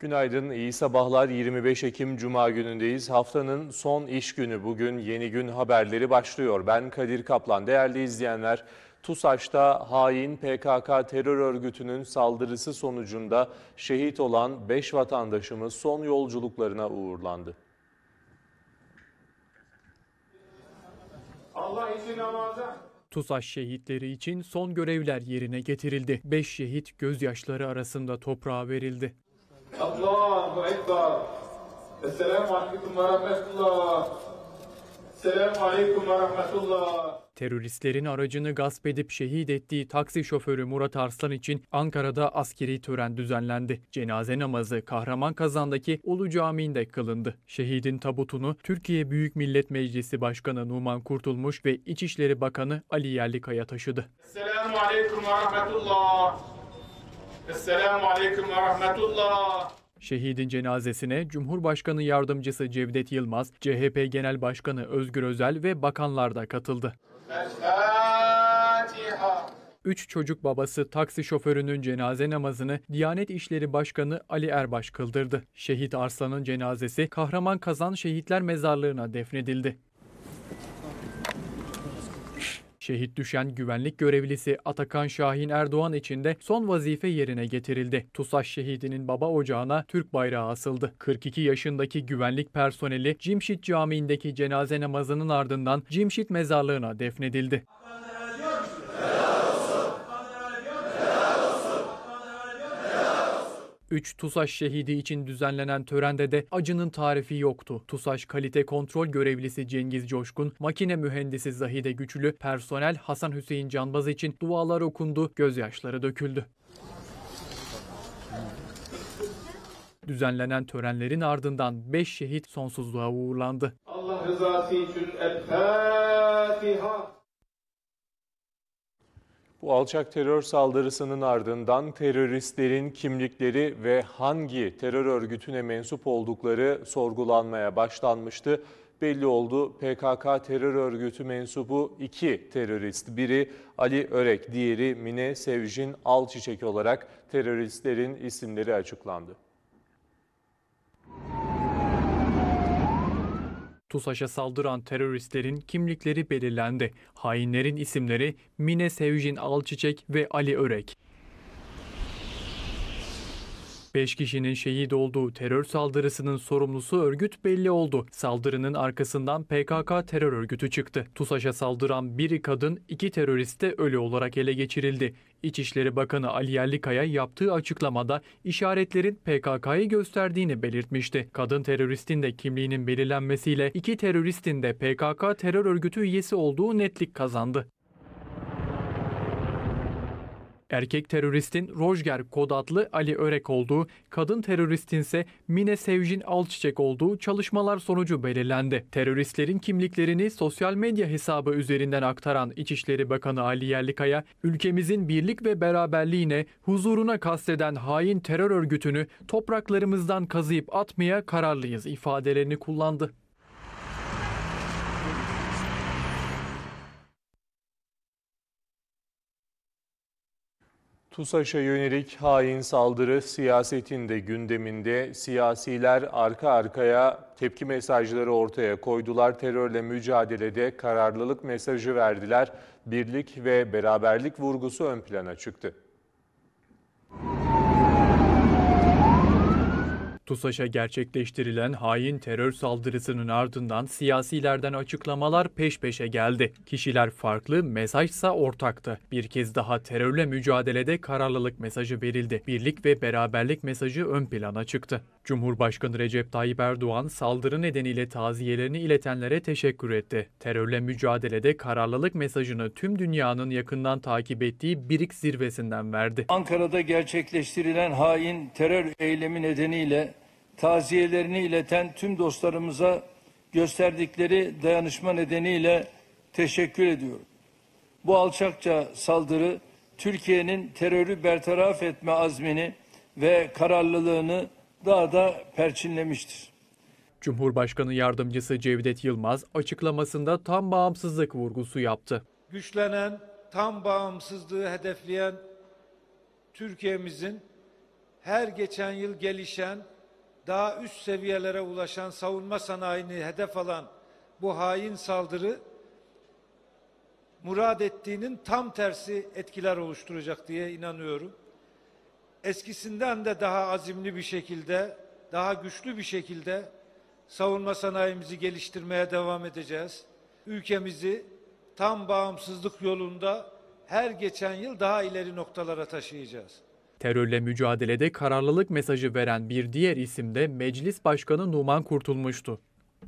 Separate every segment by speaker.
Speaker 1: Günaydın, iyi sabahlar. 25 Ekim Cuma günündeyiz. Haftanın son iş günü bugün yeni gün haberleri başlıyor. Ben Kadir Kaplan. Değerli izleyenler, TUSAŞ'ta hain PKK terör örgütünün saldırısı sonucunda şehit olan 5 vatandaşımız son yolculuklarına uğurlandı.
Speaker 2: Allah
Speaker 3: için namaza.
Speaker 4: TUSAŞ şehitleri için son görevler yerine getirildi. 5 şehit gözyaşları arasında toprağa verildi.
Speaker 3: Allahu Ekber.
Speaker 4: Esselamu Aleyküm ve Rahmetullah. Selamun Aleyküm ve Rahmetullah. Teröristlerin aracını gasp edip şehit ettiği taksi şoförü Murat Arslan için Ankara'da askeri tören düzenlendi. Cenaze namazı Kahraman Kazan'daki Ulu Camii'nde kılındı. Şehidin tabutunu Türkiye Büyük Millet Meclisi Başkanı Numan Kurtulmuş ve İçişleri Bakanı Ali Yerlikaya taşıdı.
Speaker 5: Selamun Aleyküm ve Rahmetullah. Esselamu Aleyküm ve Rahmetullah.
Speaker 4: Şehidin cenazesine Cumhurbaşkanı Yardımcısı Cevdet Yılmaz, CHP Genel Başkanı Özgür Özel ve bakanlar da katıldı. El-Fatiha. Üç çocuk babası taksi şoförünün cenaze namazını Diyanet İşleri Başkanı Ali Erbaş kıldırdı. Şehit Arslan'ın cenazesi Kahraman Kazan Şehitler Mezarlığı'na defnedildi. Şehit düşen güvenlik görevlisi Atakan Şahin Erdoğan için de son vazife yerine getirildi. TUSAŞ şehidinin baba ocağına Türk bayrağı asıldı. 42 yaşındaki güvenlik personeli Cimşit Camii'ndeki cenaze namazının ardından Cimşit mezarlığına defnedildi. 3 TUSAŞ şehidi için düzenlenen törende de acının tarifi yoktu. TUSAŞ kalite kontrol görevlisi Cengiz Coşkun, makine mühendisi Zahide Güçlü, personel Hasan Hüseyin Canbaz için dualar okundu, gözyaşları döküldü. Düzenlenen törenlerin ardından 5 şehit sonsuzluğa uğurlandı.
Speaker 3: Allah rızası için El Fatiha.
Speaker 1: Bu alçak terör saldırısının ardından teröristlerin kimlikleri ve hangi terör örgütüne mensup oldukları sorgulanmaya başlanmıştı. Belli oldu PKK terör örgütü mensubu iki terörist, biri Ali Örek, diğeri Mine Sevcin Alçiçek olarak teröristlerin isimleri açıklandı.
Speaker 4: TUSAŞ'a saldıran teröristlerin kimlikleri belirlendi. Hainlerin isimleri Mine Sevjin Alçiçek ve Ali Örek. 5 kişinin şehit olduğu terör saldırısının sorumlusu örgüt belli oldu. Saldırının arkasından PKK terör örgütü çıktı. TUSAŞ'a saldıran biri kadın, iki terörist de ölü olarak ele geçirildi. İçişleri Bakanı Ali Yerlikaya yaptığı açıklamada işaretlerin PKK'yı gösterdiğini belirtmişti. Kadın teröristin de kimliğinin belirlenmesiyle iki teröristin de PKK terör örgütü üyesi olduğu netlik kazandı. Erkek teröristin Rojger Kod adlı Ali Örek olduğu, kadın teröristin ise Mine Sevjin Alçiçek olduğu çalışmalar sonucu belirlendi. Teröristlerin kimliklerini sosyal medya hesabı üzerinden aktaran İçişleri Bakanı Ali Yerlikaya, ülkemizin birlik ve beraberliğine, huzuruna kasteden hain terör örgütünü topraklarımızdan kazıyıp atmaya kararlıyız ifadelerini kullandı. TUSAŞ'a
Speaker 1: yönelik hain saldırı siyasetin de gündeminde. Siyasiler arka arkaya tepki mesajları ortaya koydular. Terörle mücadelede kararlılık mesajı verdiler. Birlik ve beraberlik vurgusu ön plana çıktı.
Speaker 4: TUSAŞ'a gerçekleştirilen hain terör saldırısının ardından siyasilerden açıklamalar peş peşe geldi. Kişiler farklı, mesajsa ortaktı. Bir kez daha terörle mücadelede kararlılık mesajı verildi. Birlik ve beraberlik mesajı ön plana çıktı. Cumhurbaşkanı Recep Tayyip Erdoğan saldırı nedeniyle taziyelerini iletenlere teşekkür etti. Terörle mücadelede kararlılık mesajını tüm dünyanın yakından takip ettiği BRICS zirvesinden verdi. Ankara'da gerçekleştirilen hain terör eylemi nedeniyle taziyelerini ileten
Speaker 6: tüm dostlarımıza gösterdikleri dayanışma nedeniyle teşekkür ediyorum. Bu alçakça saldırı Türkiye'nin terörü bertaraf
Speaker 4: etme azmini ve kararlılığını daha da perçinlemiştir. Cumhurbaşkanı yardımcısı Cevdet Yılmaz açıklamasında tam bağımsızlık vurgusu yaptı.
Speaker 6: Güçlenen, tam bağımsızlığı hedefleyen Türkiye'mizin her geçen yıl gelişen daha üst seviyelere ulaşan savunma sanayini hedef alan bu hain saldırı murad ettiğinin tam tersi etkiler oluşturacak diye inanıyorum. Eskisinden de daha azimli bir şekilde, daha güçlü bir şekilde savunma sanayimizi geliştirmeye devam edeceğiz. Ülkemizi tam bağımsızlık yolunda her geçen yıl daha ileri noktalara taşıyacağız.
Speaker 4: Terörle mücadelede kararlılık mesajı veren bir diğer isim de Meclis Başkanı Numan Kurtulmuş'tu.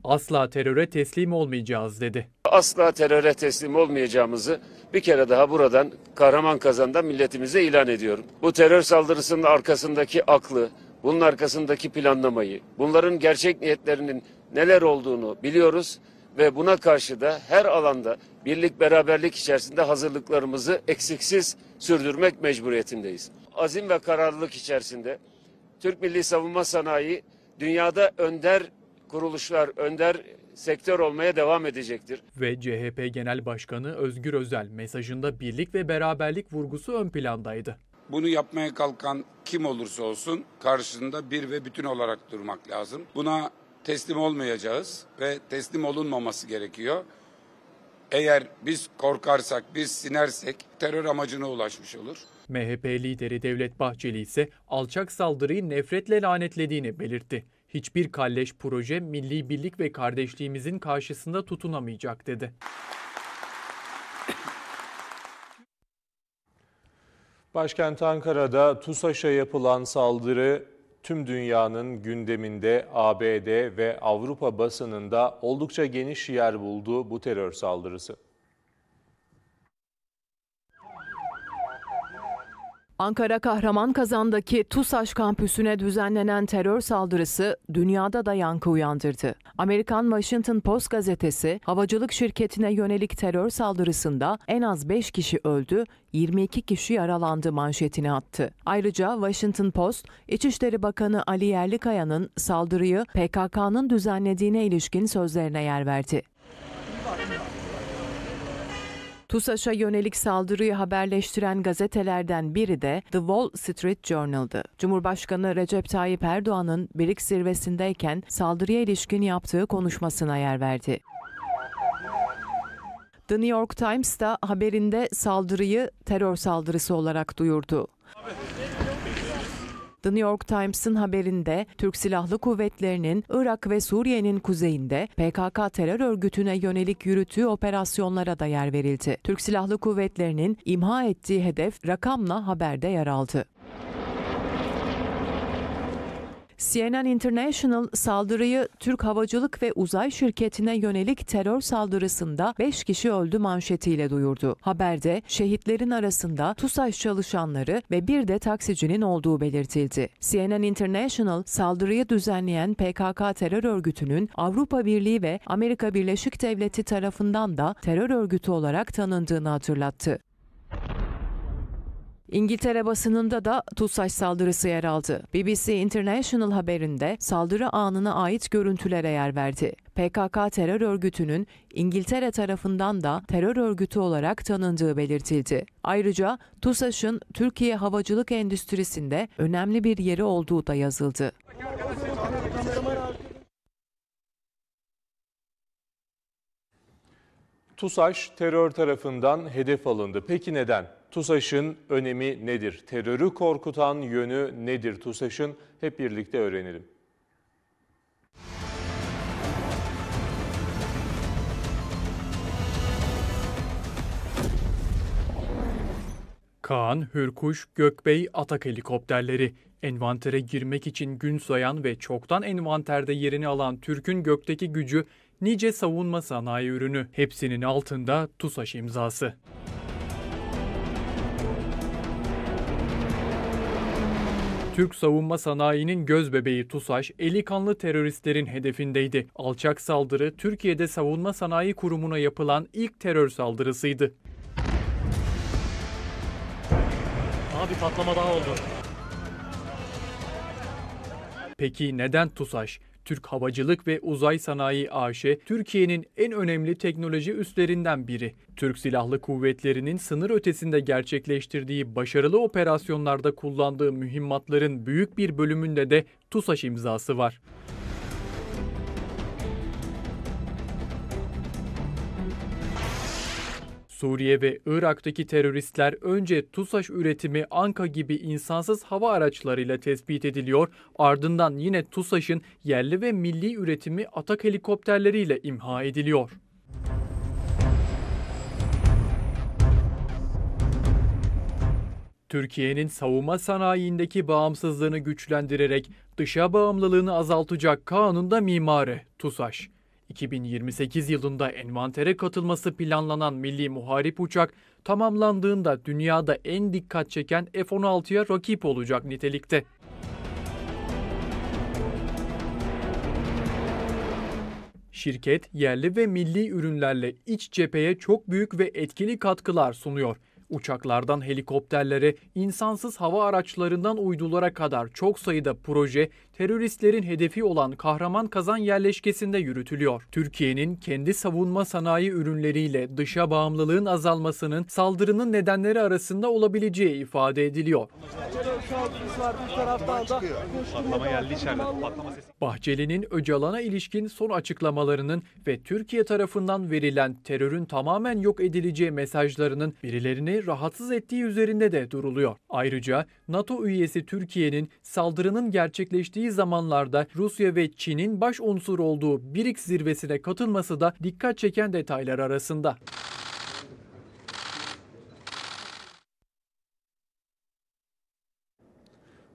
Speaker 4: Asla teröre teslim olmayacağız dedi.
Speaker 7: Asla teröre teslim olmayacağımızı bir kere daha buradan kahraman kazanda milletimize ilan ediyorum. Bu terör saldırısının arkasındaki aklı, bunun arkasındaki planlamayı, bunların gerçek niyetlerinin neler olduğunu biliyoruz ve buna karşı da her alanda birlik beraberlik içerisinde hazırlıklarımızı eksiksiz sürdürmek mecburiyetindeyiz azim ve kararlılık içerisinde Türk Milli Savunma Sanayi dünyada önder kuruluşlar, önder sektör olmaya devam edecektir.
Speaker 4: Ve CHP Genel Başkanı Özgür Özel mesajında birlik ve beraberlik vurgusu ön plandaydı.
Speaker 3: Bunu yapmaya kalkan kim olursa olsun karşısında bir ve bütün olarak durmak lazım. Buna teslim olmayacağız ve teslim olunmaması gerekiyor. Eğer biz korkarsak, biz sinersek terör amacına ulaşmış olur.
Speaker 4: MHP lideri Devlet Bahçeli ise alçak saldırıyı nefretle lanetlediğini belirtti. Hiçbir kalleş proje milli birlik ve kardeşliğimizin karşısında tutunamayacak dedi. Başkent Ankara'da
Speaker 1: TUSAŞ'a yapılan saldırı tüm dünyanın gündeminde ABD ve Avrupa basınında oldukça geniş yer buldu bu terör saldırısı.
Speaker 8: Ankara Kahraman Kazan'daki TUSAŞ kampüsüne düzenlenen terör saldırısı dünyada da yankı uyandırdı. Amerikan Washington Post gazetesi havacılık şirketine yönelik terör saldırısında en az 5 kişi öldü, 22 kişi yaralandı manşetini attı. Ayrıca Washington Post, İçişleri Bakanı Ali Yerlikaya'nın saldırıyı PKK'nın düzenlediğine ilişkin sözlerine yer verdi. TUSAŞ'a yönelik saldırıyı haberleştiren gazetelerden biri de The Wall Street Journal'dı. Cumhurbaşkanı Recep Tayyip Erdoğan'ın BRICS zirvesindeyken saldırıya ilişkin yaptığı konuşmasına yer verdi. The New York Times da haberinde saldırıyı terör saldırısı olarak duyurdu. Abi. The New York Times'ın haberinde Türk Silahlı Kuvvetleri'nin Irak ve Suriye'nin kuzeyinde PKK terör örgütüne yönelik yürüttüğü operasyonlara da yer verildi. Türk Silahlı Kuvvetleri'nin imha ettiği hedef rakamla haberde yer aldı. CNN International saldırıyı Türk Havacılık ve Uzay Şirketi'ne yönelik terör saldırısında 5 kişi öldü manşetiyle duyurdu. Haberde şehitlerin arasında TUSAŞ çalışanları ve bir de taksicinin olduğu belirtildi. CNN International saldırıyı düzenleyen PKK terör örgütünün Avrupa Birliği ve Amerika Birleşik Devleti tarafından da terör örgütü olarak tanındığını hatırlattı. İngiltere basınında da TUSAŞ saldırısı yer aldı. BBC International haberinde saldırı anına ait görüntülere yer verdi. PKK terör örgütünün İngiltere tarafından da terör örgütü olarak tanındığı belirtildi. Ayrıca TUSAŞ'ın Türkiye havacılık endüstrisinde önemli bir yeri olduğu da yazıldı.
Speaker 1: TUSAŞ terör tarafından hedef alındı. Peki neden? TUSAŞ'ın önemi nedir? Terörü korkutan yönü nedir TUSAŞ'ın? Hep birlikte öğrenelim.
Speaker 4: Kaan, Hürkuş, Gökbey, Atak helikopterleri. Envantere girmek için gün soyan ve çoktan envanterde yerini alan Türk'ün gökteki gücü nice savunma sanayi ürünü. Hepsinin altında TUSAŞ imzası. Türk savunma sanayinin gözbebeği TUSAŞ, eli kanlı teröristlerin hedefindeydi. Alçak saldırı Türkiye'de savunma sanayi kurumuna yapılan ilk terör saldırısıydı. Aha bir patlama daha oldu. Peki neden TUSAŞ? Türk Havacılık ve Uzay Sanayi AŞ, Türkiye'nin en önemli teknoloji üslerinden biri. Türk Silahlı Kuvvetleri'nin sınır ötesinde gerçekleştirdiği başarılı operasyonlarda kullandığı mühimmatların büyük bir bölümünde de TUSAŞ imzası var. Suriye ve Irak'taki teröristler önce TUSAŞ üretimi Anka gibi insansız hava araçlarıyla tespit ediliyor, ardından yine TUSAŞ'ın yerli ve milli üretimi atak helikopterleriyle imha ediliyor. Türkiye'nin savunma sanayiindeki bağımsızlığını güçlendirerek dışa bağımlılığını azaltacak kanunda mimarı TUSAŞ. 2028 yılında envantere katılması planlanan milli muharip uçak tamamlandığında dünyada en dikkat çeken F-16'ya rakip olacak nitelikte. Şirket yerli ve milli ürünlerle iç cepheye çok büyük ve etkili katkılar sunuyor. Uçaklardan helikopterlere, insansız hava araçlarından uydulara kadar çok sayıda proje teröristlerin hedefi olan Kahraman Kazan yerleşkesinde yürütülüyor. Türkiye'nin kendi savunma sanayi ürünleriyle dışa bağımlılığın azalmasının saldırının nedenleri arasında olabileceği ifade ediliyor. Bahçeli'nin Öcalan'a ilişkin son açıklamalarının ve Türkiye tarafından verilen terörün tamamen yok edileceği mesajlarının birilerini rahatsız ettiği üzerinde de duruluyor. Ayrıca NATO üyesi Türkiye'nin saldırının gerçekleştiği geçtiği zamanlarda Rusya ve Çin'in baş unsur olduğu BRICS zirvesine katılması da dikkat çeken detaylar arasında.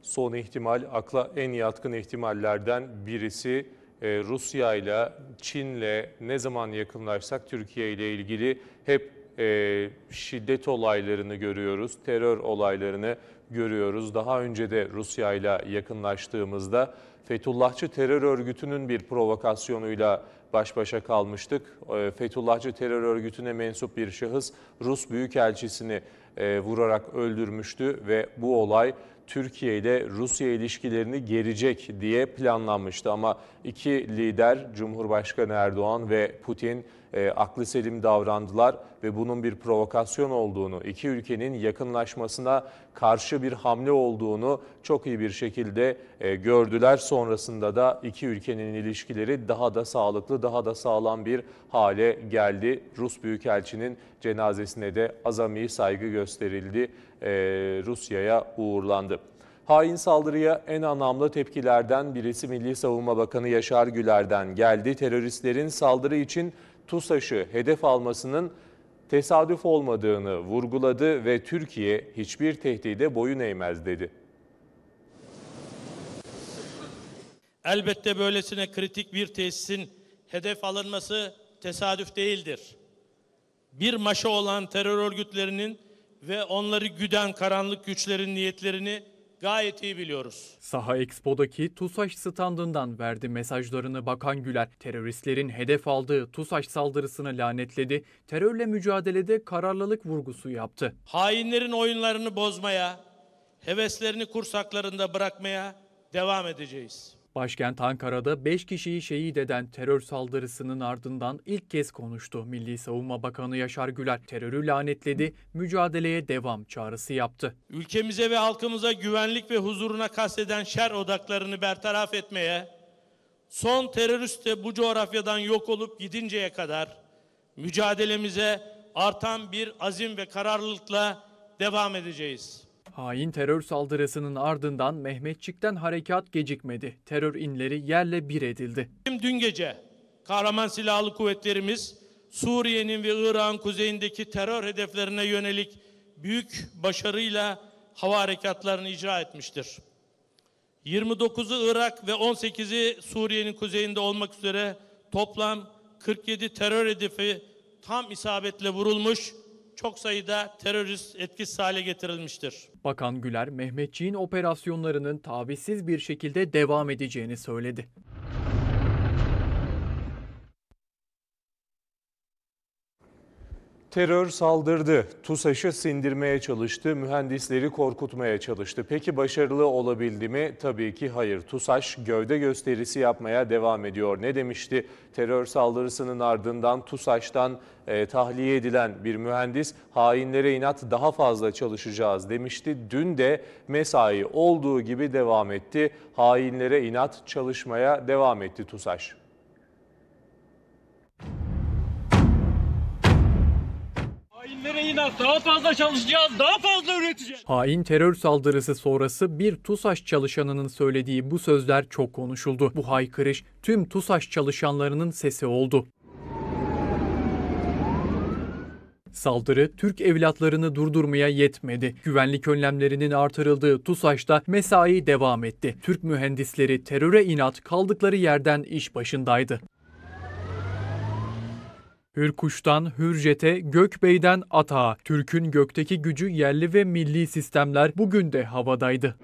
Speaker 1: Son ihtimal akla en yatkın ihtimallerden birisi e, Rusya ile Çin'le ne zaman yakınlaşsak Türkiye ile ilgili hep e, şiddet olaylarını görüyoruz, terör olaylarını görüyoruz. Daha önce de Rusya ile yakınlaştığımızda Fethullahçı terör örgütünün bir provokasyonuyla baş başa kalmıştık. Ee, Fethullahçı terör örgütüne mensup bir şahıs Rus Büyükelçisini e, vurarak öldürmüştü ve bu olay Türkiye ile Rusya ilişkilerini gerecek diye planlanmıştı. Ama iki lider Cumhurbaşkanı Erdoğan ve Putin e, aklı selim davrandılar ve bunun bir provokasyon olduğunu, iki ülkenin yakınlaşmasına karşı bir hamle olduğunu çok iyi bir şekilde e, gördüler. Sonrasında da iki ülkenin ilişkileri daha da sağlıklı, daha da sağlam bir hale geldi. Rus Büyükelçinin cenazesine de azami saygı gösterildi, e, Rusya'ya uğurlandı. Hain saldırıya en anlamlı tepkilerden birisi Milli Savunma Bakanı Yaşar Güler'den geldi. Teröristlerin saldırı için TUSAŞ'ı hedef almasının tesadüf olmadığını vurguladı ve Türkiye hiçbir tehdide boyun eğmez dedi.
Speaker 5: Elbette böylesine kritik bir tesisin hedef alınması tesadüf değildir. Bir maşa olan terör örgütlerinin ve onları güden karanlık güçlerin niyetlerini gayet iyi biliyoruz.
Speaker 4: Saha Expo'daki TUSAŞ standından verdi mesajlarını Bakan Güler. Teröristlerin hedef aldığı TUSAŞ saldırısını lanetledi. Terörle mücadelede kararlılık vurgusu yaptı. Hainlerin oyunlarını bozmaya, heveslerini
Speaker 5: kursaklarında bırakmaya devam edeceğiz.
Speaker 4: Başkent Ankara'da 5 kişiyi şehit eden terör saldırısının ardından ilk kez konuştu. Milli Savunma Bakanı Yaşar Güler terörü lanetledi, mücadeleye devam çağrısı yaptı. Ülkemize ve halkımıza güvenlik
Speaker 5: ve huzuruna kasteden şer odaklarını bertaraf etmeye, son terörist de bu coğrafyadan yok olup gidinceye kadar mücadelemize artan bir azim ve kararlılıkla devam edeceğiz.
Speaker 4: Hain terör saldırısının ardından Mehmetçik'ten harekat gecikmedi. Terör inleri yerle bir edildi. Dün gece
Speaker 5: kahraman silahlı kuvvetlerimiz Suriye'nin ve Irak'ın
Speaker 4: kuzeyindeki
Speaker 5: terör hedeflerine yönelik büyük başarıyla hava harekatlarını icra etmiştir. 29'u Irak ve 18'i Suriye'nin kuzeyinde olmak üzere toplam 47 terör hedefi tam isabetle vurulmuş
Speaker 4: çok sayıda terörist etkisiz hale getirilmiştir. Bakan Güler, Mehmetçiğin operasyonlarının tavizsiz bir şekilde devam edeceğini söyledi. Terör
Speaker 1: saldırdı, TUSAŞ'ı sindirmeye çalıştı, mühendisleri korkutmaya çalıştı. Peki başarılı olabildi mi? Tabii ki hayır. TUSAŞ gövde gösterisi yapmaya devam ediyor. Ne demişti? Terör saldırısının ardından TUSAŞ'tan e, tahliye edilen bir mühendis hainlere inat daha fazla çalışacağız demişti. Dün de mesai olduğu gibi devam etti. Hainlere inat çalışmaya devam etti TUSAŞ.
Speaker 7: ücretlere iner. Daha fazla çalışacağız, daha fazla üreteceğiz.
Speaker 4: Hain terör saldırısı sonrası bir TUSAŞ çalışanının söylediği bu sözler çok konuşuldu. Bu haykırış tüm TUSAŞ çalışanlarının sesi oldu. Saldırı Türk evlatlarını durdurmaya yetmedi. Güvenlik önlemlerinin artırıldığı TUSAŞ'ta mesai devam etti. Türk mühendisleri teröre inat kaldıkları yerden iş başındaydı. Hürkuş'tan Hürjet'e, Gökbey'den Atağa, Türk'ün gökteki gücü yerli ve milli sistemler bugün de havadaydı.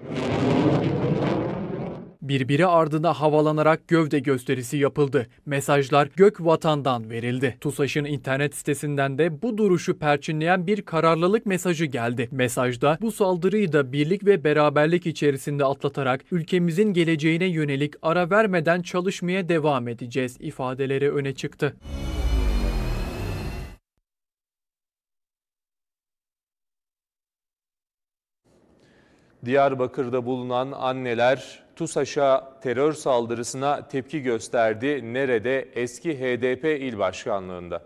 Speaker 4: Birbiri ardına havalanarak gövde gösterisi yapıldı. Mesajlar gök vatandan verildi. TUSAŞ'ın internet sitesinden de bu duruşu perçinleyen bir kararlılık mesajı geldi. Mesajda bu saldırıyı da birlik ve beraberlik içerisinde atlatarak ülkemizin geleceğine yönelik ara vermeden çalışmaya devam edeceğiz ifadeleri öne çıktı.
Speaker 1: Diyarbakır'da bulunan anneler TUSAŞ'a terör saldırısına tepki gösterdi. Nerede? Eski HDP il başkanlığında.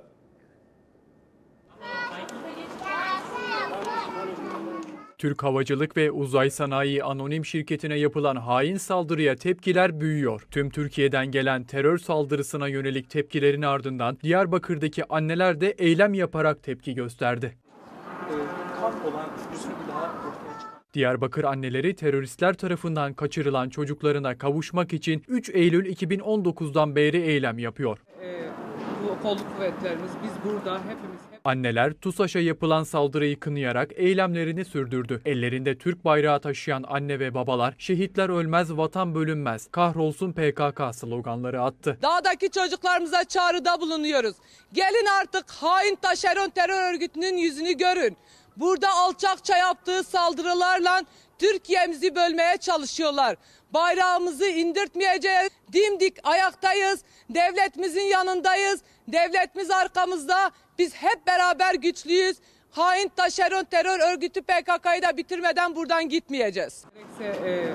Speaker 4: Türk Havacılık ve Uzay Sanayi Anonim Şirketi'ne yapılan hain saldırıya tepkiler büyüyor. Tüm Türkiye'den gelen terör saldırısına yönelik tepkilerin ardından Diyarbakır'daki anneler de eylem yaparak tepki gösterdi. Diyarbakır anneleri teröristler tarafından kaçırılan çocuklarına kavuşmak için 3 Eylül 2019'dan beri eylem yapıyor. Ee,
Speaker 9: bu kolluk kuvvetlerimiz biz burada hepimiz
Speaker 4: Anneler TUSAŞ'a yapılan saldırıyı kınayarak eylemlerini sürdürdü. Ellerinde Türk bayrağı taşıyan anne ve babalar şehitler ölmez vatan bölünmez kahrolsun PKK sloganları attı. Dağdaki
Speaker 9: çocuklarımıza çağrıda bulunuyoruz. Gelin artık hain taşeron terör örgütünün yüzünü görün. Burada alçakça yaptığı saldırılarla Türkiye'mizi bölmeye çalışıyorlar. Bayrağımızı indirtmeyeceğiz. Dimdik ayaktayız. Devletimizin yanındayız. Devletimiz arkamızda. Biz hep beraber güçlüyüz. Hain taşeron terör örgütü PKK'yı da bitirmeden buradan gitmeyeceğiz. Gerekse, e,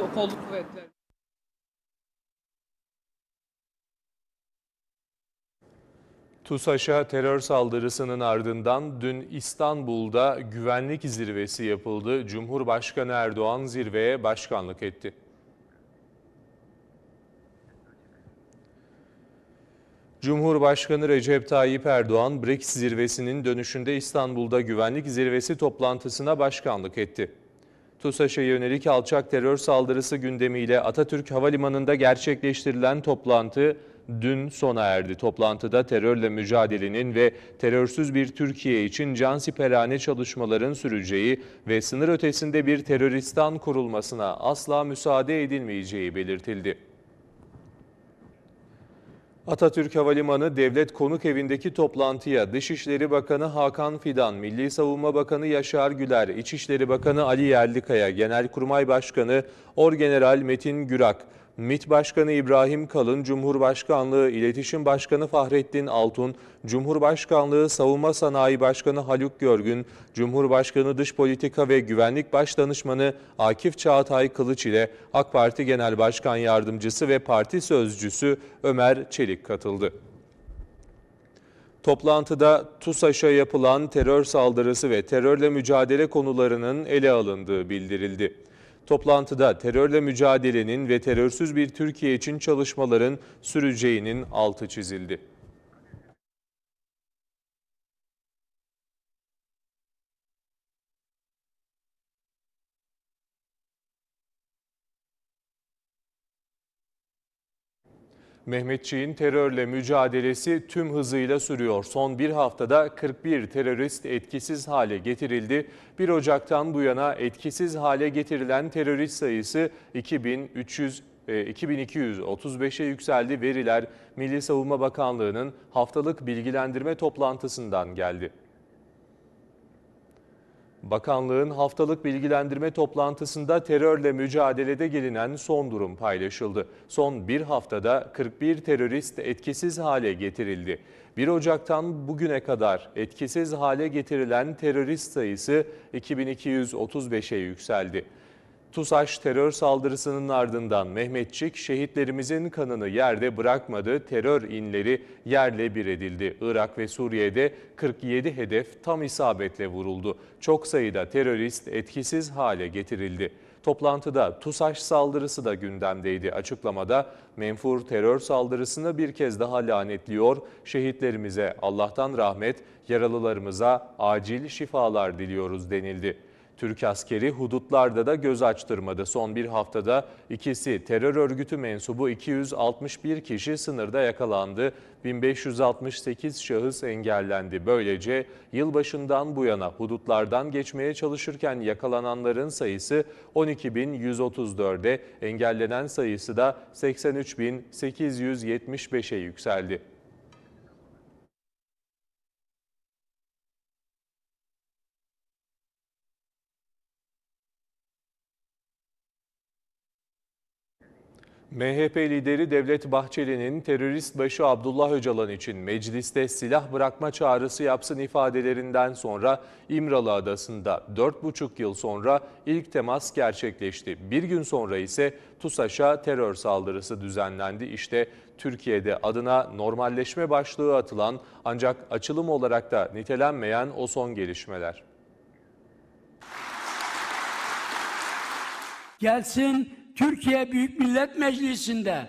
Speaker 9: bu kolluk kuvvetleri.
Speaker 1: TUSAŞ'a terör saldırısının ardından dün İstanbul'da güvenlik zirvesi yapıldı. Cumhurbaşkanı Erdoğan zirveye başkanlık etti. Cumhurbaşkanı Recep Tayyip Erdoğan, BRICS zirvesinin dönüşünde İstanbul'da güvenlik zirvesi toplantısına başkanlık etti. TUSAŞ'a yönelik alçak terör saldırısı gündemiyle Atatürk Havalimanı'nda gerçekleştirilen toplantı dün sona erdi. Toplantıda terörle mücadelenin ve terörsüz bir Türkiye için cansiperane çalışmaların süreceği ve sınır ötesinde bir teröristan kurulmasına asla müsaade edilmeyeceği belirtildi. Atatürk Havalimanı Devlet Konuk Evi'ndeki toplantıya Dışişleri Bakanı Hakan Fidan, Milli Savunma Bakanı Yaşar Güler, İçişleri Bakanı Ali Yerlikaya, Genelkurmay Başkanı Orgeneral Metin Gürak, MİT Başkanı İbrahim Kalın, Cumhurbaşkanlığı İletişim Başkanı Fahrettin Altun, Cumhurbaşkanlığı Savunma Sanayi Başkanı Haluk Görgün, Cumhurbaşkanı Dış Politika ve Güvenlik Başdanışmanı Akif Çağatay Kılıç ile AK Parti Genel Başkan Yardımcısı ve Parti Sözcüsü Ömer Çelik katıldı. Toplantıda TUSAŞ'a yapılan terör saldırısı ve terörle mücadele konularının ele alındığı bildirildi. Toplantıda terörle mücadelenin ve terörsüz bir Türkiye için çalışmaların süreceğinin altı çizildi. Mehmetçiğin terörle mücadelesi tüm hızıyla sürüyor. Son bir haftada 41 terörist etkisiz hale getirildi. 1 Ocak'tan bu yana etkisiz hale getirilen terörist sayısı 2300 2235'e yükseldi veriler Milli Savunma Bakanlığı'nın haftalık bilgilendirme toplantısından geldi. Bakanlığın haftalık bilgilendirme toplantısında terörle mücadelede gelinen son durum paylaşıldı. Son bir haftada 41 terörist etkisiz hale getirildi. 1 Ocak'tan bugüne kadar etkisiz hale getirilen terörist sayısı 2235'e yükseldi. TUSAŞ terör saldırısının ardından Mehmetçik şehitlerimizin kanını yerde bırakmadı, terör inleri yerle bir edildi. Irak ve Suriye'de 47 hedef tam isabetle vuruldu. Çok sayıda terörist etkisiz hale getirildi. Toplantıda TUSAŞ saldırısı da gündemdeydi. Açıklamada menfur terör saldırısını bir kez daha lanetliyor, şehitlerimize Allah'tan rahmet, yaralılarımıza acil şifalar diliyoruz denildi. Türk askeri hudutlarda da göz açtırmadı. Son bir haftada ikisi terör örgütü mensubu 261 kişi sınırda yakalandı. 1568 şahıs engellendi. Böylece yılbaşından bu yana hudutlardan geçmeye çalışırken yakalananların sayısı 12.134'e, engellenen sayısı da 83.875'e yükseldi. MHP lideri Devlet Bahçeli'nin terörist başı Abdullah Öcalan için mecliste silah bırakma çağrısı yapsın ifadelerinden sonra İmralı Adası'nda 4,5 yıl sonra ilk temas gerçekleşti. Bir gün sonra ise TUSAŞ'a terör saldırısı düzenlendi. İşte Türkiye'de adına normalleşme başlığı atılan ancak açılım olarak da nitelenmeyen o son gelişmeler.
Speaker 6: Gelsin Türkiye Büyük Millet Meclisi'nde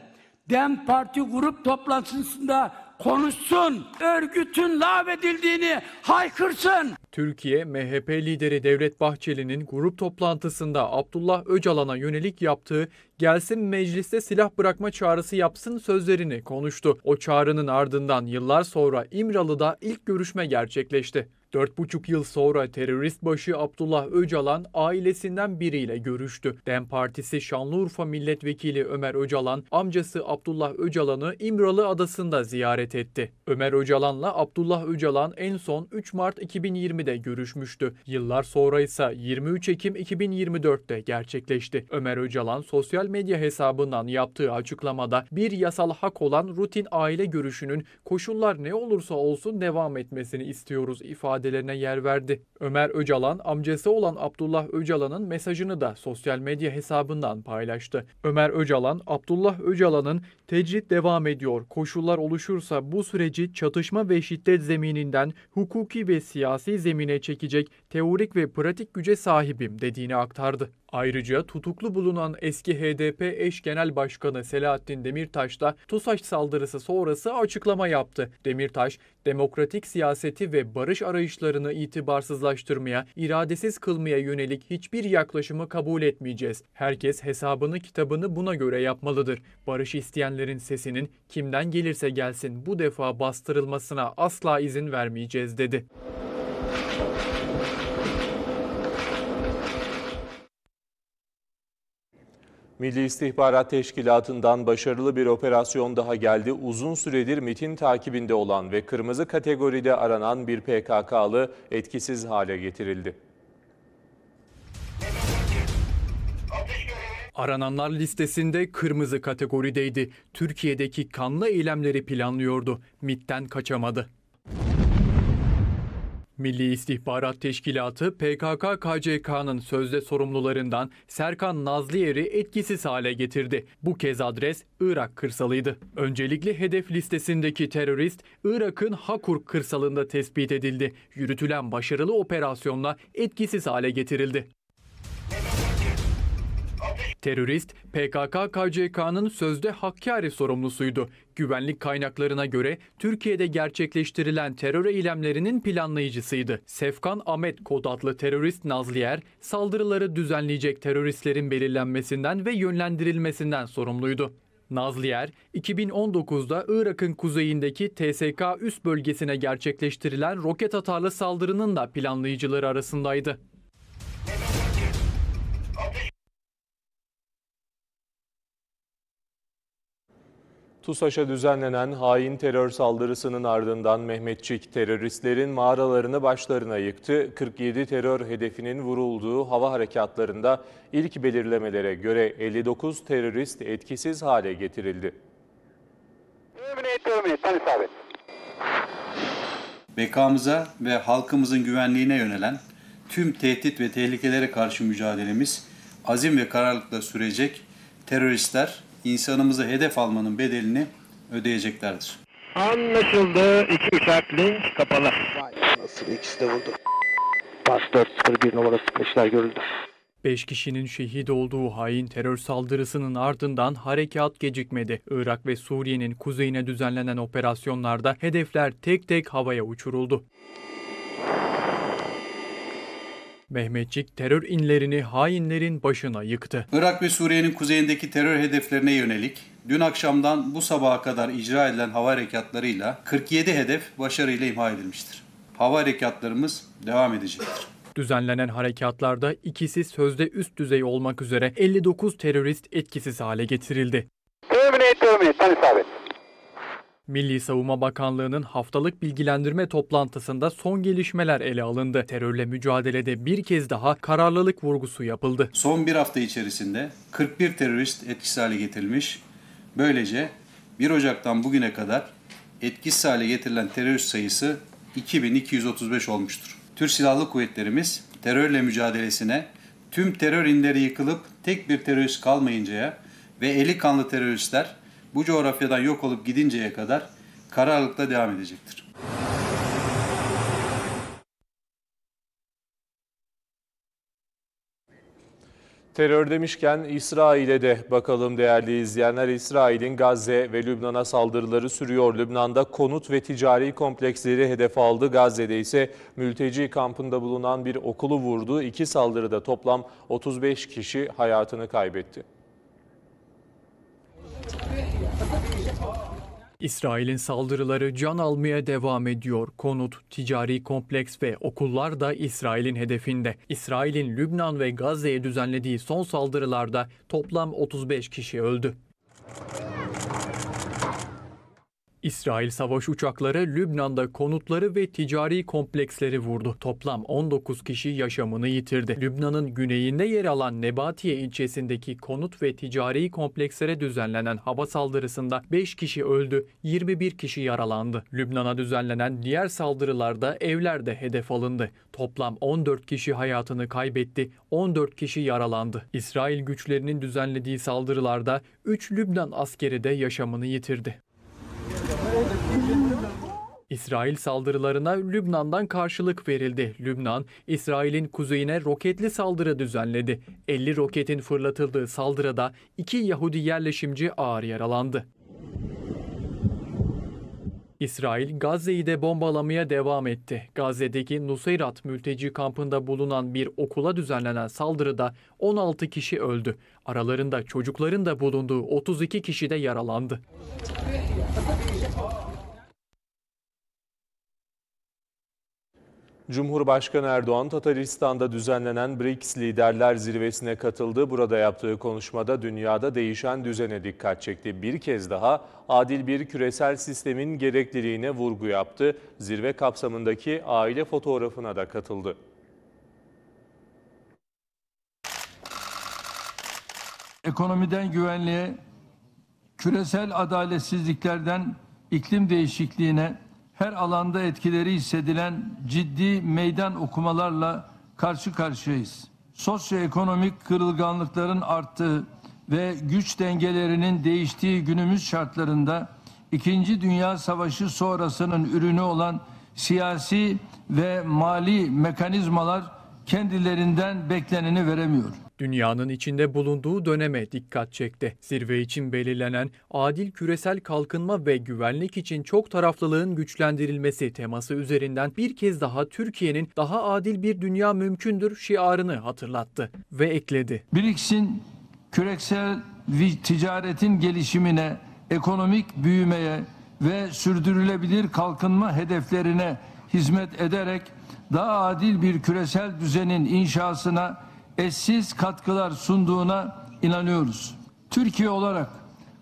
Speaker 6: DEM Parti grup
Speaker 4: toplantısında konuşsun, örgütün lağvedildiğini haykırsın. Türkiye, MHP lideri Devlet Bahçeli'nin grup toplantısında Abdullah Öcalan'a yönelik yaptığı gelsin mecliste silah bırakma çağrısı yapsın sözlerini konuştu. O çağrının ardından yıllar sonra İmralı'da ilk görüşme gerçekleşti. Dört buçuk yıl sonra terörist başı Abdullah Öcalan ailesinden biriyle görüştü. DEM Partisi Şanlıurfa Milletvekili Ömer Öcalan, amcası Abdullah Öcalan'ı İmralı Adası'nda ziyaret etti. Ömer Öcalan'la Abdullah Öcalan en son 3 Mart 2020'de görüşmüştü. Yıllar sonra ise 23 Ekim 2024'te gerçekleşti. Ömer Öcalan sosyal medya hesabından yaptığı açıklamada bir yasal hak olan rutin aile görüşünün koşullar ne olursa olsun devam etmesini istiyoruz ifade ifadelerine yer verdi. Ömer Öcalan, amcası olan Abdullah Öcalan'ın mesajını da sosyal medya hesabından paylaştı. Ömer Öcalan, Abdullah Öcalan'ın Tecrit devam ediyor. Koşullar oluşursa bu süreci çatışma ve şiddet zemininden hukuki ve siyasi zemine çekecek teorik ve pratik güce sahibim dediğini aktardı. Ayrıca tutuklu bulunan eski HDP eş genel başkanı Selahattin Demirtaş da TUSAŞ saldırısı sonrası açıklama yaptı. Demirtaş, demokratik siyaseti ve barış arayışlarını itibarsızlaştırmaya, iradesiz kılmaya yönelik hiçbir yaklaşımı kabul etmeyeceğiz. Herkes hesabını kitabını buna göre yapmalıdır. Barış isteyen söylenenlerin sesinin kimden gelirse gelsin bu defa bastırılmasına asla izin vermeyeceğiz dedi.
Speaker 1: Milli İstihbarat Teşkilatı'ndan başarılı bir operasyon daha geldi. Uzun süredir MIT'in takibinde olan ve kırmızı kategoride aranan bir PKK'lı etkisiz hale getirildi.
Speaker 4: Arananlar listesinde kırmızı kategorideydi. Türkiye'deki kanlı eylemleri planlıyordu. MIT'ten kaçamadı. Milli İstihbarat Teşkilatı PKK-KCK'nın sözde sorumlularından Serkan Nazliyer'i etkisiz hale getirdi. Bu kez adres Irak kırsalıydı. Öncelikli hedef listesindeki terörist Irak'ın Hakur kırsalında tespit edildi. Yürütülen başarılı operasyonla etkisiz hale getirildi. Terörist PKK-KCK'nın sözde Hakkari sorumlusuydu. Güvenlik kaynaklarına göre Türkiye'de gerçekleştirilen terör eylemlerinin planlayıcısıydı. Sefkan Ahmet kod adlı terörist Nazlıyer, saldırıları düzenleyecek teröristlerin belirlenmesinden ve yönlendirilmesinden sorumluydu. Nazlıyer, 2019'da Irak'ın kuzeyindeki TSK üst bölgesine gerçekleştirilen roket atarlı saldırının da planlayıcıları arasındaydı.
Speaker 1: TUSAŞ'a düzenlenen hain terör saldırısının ardından Mehmetçik teröristlerin mağaralarını başlarına yıktı. 47 terör hedefinin vurulduğu hava harekatlarında ilk belirlemelere göre 59 terörist etkisiz hale getirildi.
Speaker 10: Bekamıza ve halkımızın güvenliğine yönelen tüm tehdit ve tehlikelere karşı mücadelemiz azim ve kararlılıkla sürecek teröristler insanımızı hedef almanın bedelini ödeyeceklerdir.
Speaker 4: Anlaşıldı. İki uçak linç kapalı.
Speaker 10: nasıl ikisi de vurdu.
Speaker 5: Bas 401 numara sıkmışlar görüldü.
Speaker 4: 5 kişinin şehit olduğu hain terör saldırısının ardından harekat gecikmedi. Irak ve Suriye'nin kuzeyine düzenlenen operasyonlarda hedefler tek tek havaya uçuruldu. Mehmetçik terör inlerini hainlerin başına yıktı.
Speaker 10: Irak ve Suriye'nin kuzeyindeki terör hedeflerine yönelik dün akşamdan bu sabaha kadar icra edilen hava harekatlarıyla 47 hedef başarıyla imha edilmiştir. Hava harekatlarımız
Speaker 4: devam edecektir. Düzenlenen harekatlarda ikisi sözde üst düzey olmak üzere 59 terörist etkisiz hale getirildi. Terminate, terminate, Milli Savunma Bakanlığı'nın haftalık bilgilendirme toplantısında son gelişmeler ele alındı. Terörle mücadelede bir kez daha kararlılık vurgusu yapıldı.
Speaker 10: Son bir hafta içerisinde 41 terörist etkisiz hale getirilmiş. Böylece 1 Ocak'tan bugüne kadar etkisiz hale getirilen terörist sayısı 2235 olmuştur. Türk Silahlı Kuvvetlerimiz terörle mücadelesine tüm terör inleri yıkılıp tek bir terörist kalmayıncaya ve eli kanlı teröristler bu coğrafyadan yok olup gidinceye kadar kararlılıkla devam edecektir.
Speaker 1: Terör demişken İsrail'e de bakalım değerli izleyenler. İsrail'in Gazze ve Lübnan'a saldırıları sürüyor. Lübnan'da konut ve ticari kompleksleri hedef aldı. Gazze'de ise mülteci kampında bulunan bir okulu vurdu. İki saldırıda toplam 35 kişi hayatını
Speaker 4: kaybetti. İsrail'in saldırıları can almaya devam ediyor. Konut, ticari kompleks ve okullar da İsrail'in hedefinde. İsrail'in Lübnan ve Gazze'ye düzenlediği son saldırılarda toplam 35 kişi öldü. İsrail savaş uçakları Lübnan'da konutları ve ticari kompleksleri vurdu. Toplam 19 kişi yaşamını yitirdi. Lübnan'ın güneyinde yer alan Nebatiye ilçesindeki konut ve ticari komplekslere düzenlenen hava saldırısında 5 kişi öldü, 21 kişi yaralandı. Lübnan'a düzenlenen diğer saldırılarda evler de hedef alındı. Toplam 14 kişi hayatını kaybetti, 14 kişi yaralandı. İsrail güçlerinin düzenlediği saldırılarda 3 Lübnan askeri de yaşamını yitirdi. İsrail saldırılarına Lübnan'dan karşılık verildi. Lübnan, İsrail'in kuzeyine roketli saldırı düzenledi. 50 roketin fırlatıldığı saldırıda iki Yahudi yerleşimci ağır yaralandı. İsrail Gazze'yi de bombalamaya devam etti. Gazze'deki Nusayrat mülteci kampında bulunan bir okula düzenlenen saldırıda 16 kişi öldü. Aralarında çocukların da bulunduğu 32 kişi de yaralandı. Cumhurbaşkanı
Speaker 1: Erdoğan Tataristan'da düzenlenen BRICS Liderler Zirvesi'ne katıldı. Burada yaptığı konuşmada dünyada değişen düzene dikkat çekti. Bir kez daha adil bir küresel sistemin gerekliliğine vurgu yaptı. Zirve kapsamındaki aile fotoğrafına da
Speaker 6: katıldı. Ekonomiden güvenliğe, küresel adaletsizliklerden iklim değişikliğine her alanda etkileri hissedilen ciddi meydan okumalarla karşı karşıyayız. Sosyoekonomik kırılganlıkların arttığı ve güç dengelerinin değiştiği günümüz şartlarında İkinci Dünya Savaşı sonrasının ürünü olan siyasi ve mali
Speaker 4: mekanizmalar kendilerinden bekleneni veremiyor dünyanın içinde bulunduğu döneme dikkat çekti. Zirve için belirlenen adil küresel kalkınma ve güvenlik için çok taraflılığın güçlendirilmesi teması üzerinden bir kez daha Türkiye'nin daha adil bir dünya mümkündür şiarını hatırlattı ve ekledi. BRICS'in
Speaker 6: küresel ticaretin gelişimine, ekonomik büyümeye ve sürdürülebilir kalkınma hedeflerine hizmet ederek daha adil bir küresel düzenin inşasına eşsiz katkılar sunduğuna inanıyoruz. Türkiye olarak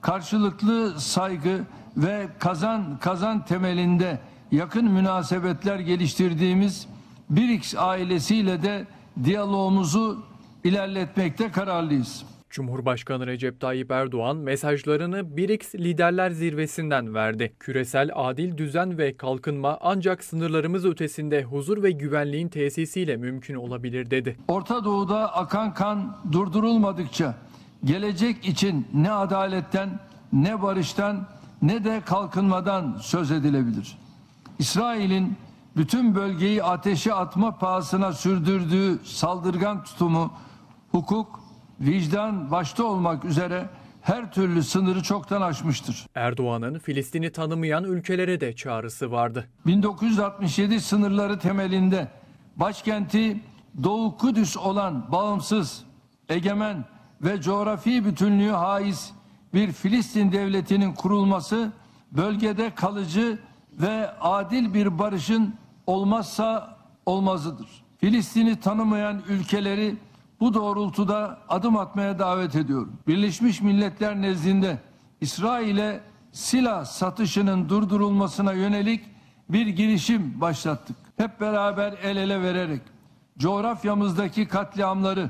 Speaker 6: karşılıklı saygı ve kazan kazan temelinde yakın münasebetler geliştirdiğimiz BRICS
Speaker 4: ailesiyle de diyalogumuzu ilerletmekte kararlıyız. Cumhurbaşkanı Recep Tayyip Erdoğan mesajlarını BRICS Liderler Zirvesi'nden verdi. Küresel adil düzen ve kalkınma ancak sınırlarımız ötesinde huzur ve güvenliğin tesisiyle mümkün olabilir dedi. Orta Doğu'da akan kan durdurulmadıkça
Speaker 6: gelecek için ne adaletten ne barıştan ne de kalkınmadan söz edilebilir. İsrail'in bütün bölgeyi ateşe atma pahasına sürdürdüğü saldırgan tutumu hukuk vicdan başta olmak üzere her türlü sınırı çoktan aşmıştır.
Speaker 4: Erdoğan'ın Filistin'i tanımayan ülkelere de çağrısı vardı.
Speaker 6: 1967 sınırları temelinde başkenti Doğu Kudüs olan bağımsız, egemen ve coğrafi bütünlüğü haiz bir Filistin devletinin kurulması bölgede kalıcı ve adil bir barışın olmazsa olmazıdır. Filistin'i tanımayan ülkeleri bu doğrultuda adım atmaya davet ediyorum. Birleşmiş Milletler nezdinde İsrail'e silah satışının durdurulmasına yönelik bir girişim başlattık. Hep beraber el ele vererek coğrafyamızdaki katliamları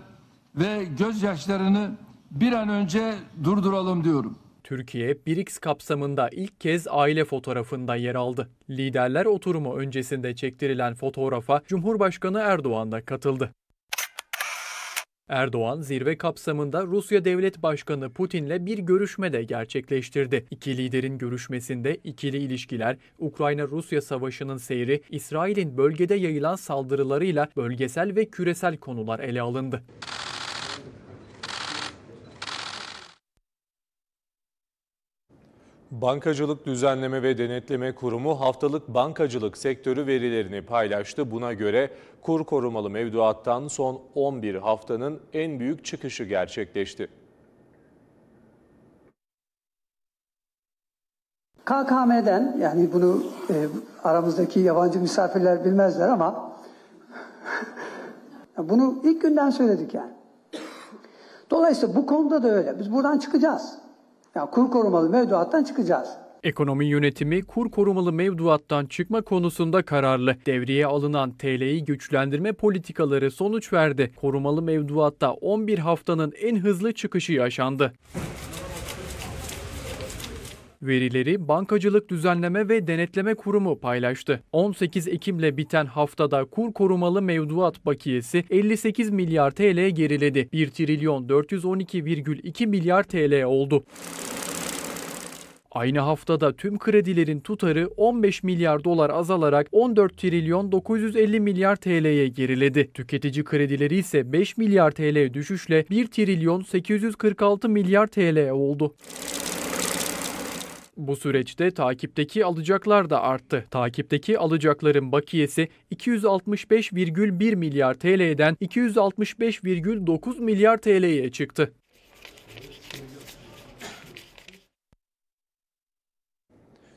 Speaker 6: ve gözyaşlarını
Speaker 4: bir an önce durduralım diyorum. Türkiye, BRICS kapsamında ilk kez aile fotoğrafında yer aldı. Liderler oturumu öncesinde çektirilen fotoğrafa Cumhurbaşkanı Erdoğan da katıldı. Erdoğan zirve kapsamında Rusya Devlet Başkanı Putin'le bir görüşme de gerçekleştirdi. İki liderin görüşmesinde ikili ilişkiler, Ukrayna-Rusya savaşının seyri, İsrail'in bölgede yayılan saldırılarıyla bölgesel ve küresel konular ele alındı. Bankacılık Düzenleme ve
Speaker 1: Denetleme Kurumu haftalık bankacılık sektörü verilerini paylaştı. Buna göre kur korumalı mevduattan son 11 haftanın en büyük çıkışı gerçekleşti.
Speaker 9: KKM'den yani bunu e, aramızdaki yabancı misafirler bilmezler ama bunu ilk günden söyledik yani. Dolayısıyla bu konuda da öyle. Biz buradan çıkacağız. Yani kur korumalı mevduattan çıkacağız.
Speaker 4: Ekonomi yönetimi kur korumalı mevduattan çıkma konusunda kararlı. Devreye alınan TL'yi güçlendirme politikaları sonuç verdi. Korumalı mevduatta 11 haftanın en hızlı çıkışı yaşandı. Verileri Bankacılık Düzenleme ve Denetleme Kurumu paylaştı. 18 Ekim'le biten haftada kur korumalı mevduat bakiyesi 58 milyar TL geriledi. 1 trilyon 412,2 milyar TL oldu. Aynı haftada tüm kredilerin tutarı 15 milyar dolar azalarak 14 trilyon 950 milyar TL'ye geriledi. Tüketici kredileri ise 5 milyar TL düşüşle 1 trilyon 846 milyar TL oldu. Bu süreçte takipteki alacaklar da arttı. Takipteki alacakların bakiyesi 265,1 milyar TL'den 265,9 milyar TL'ye çıktı.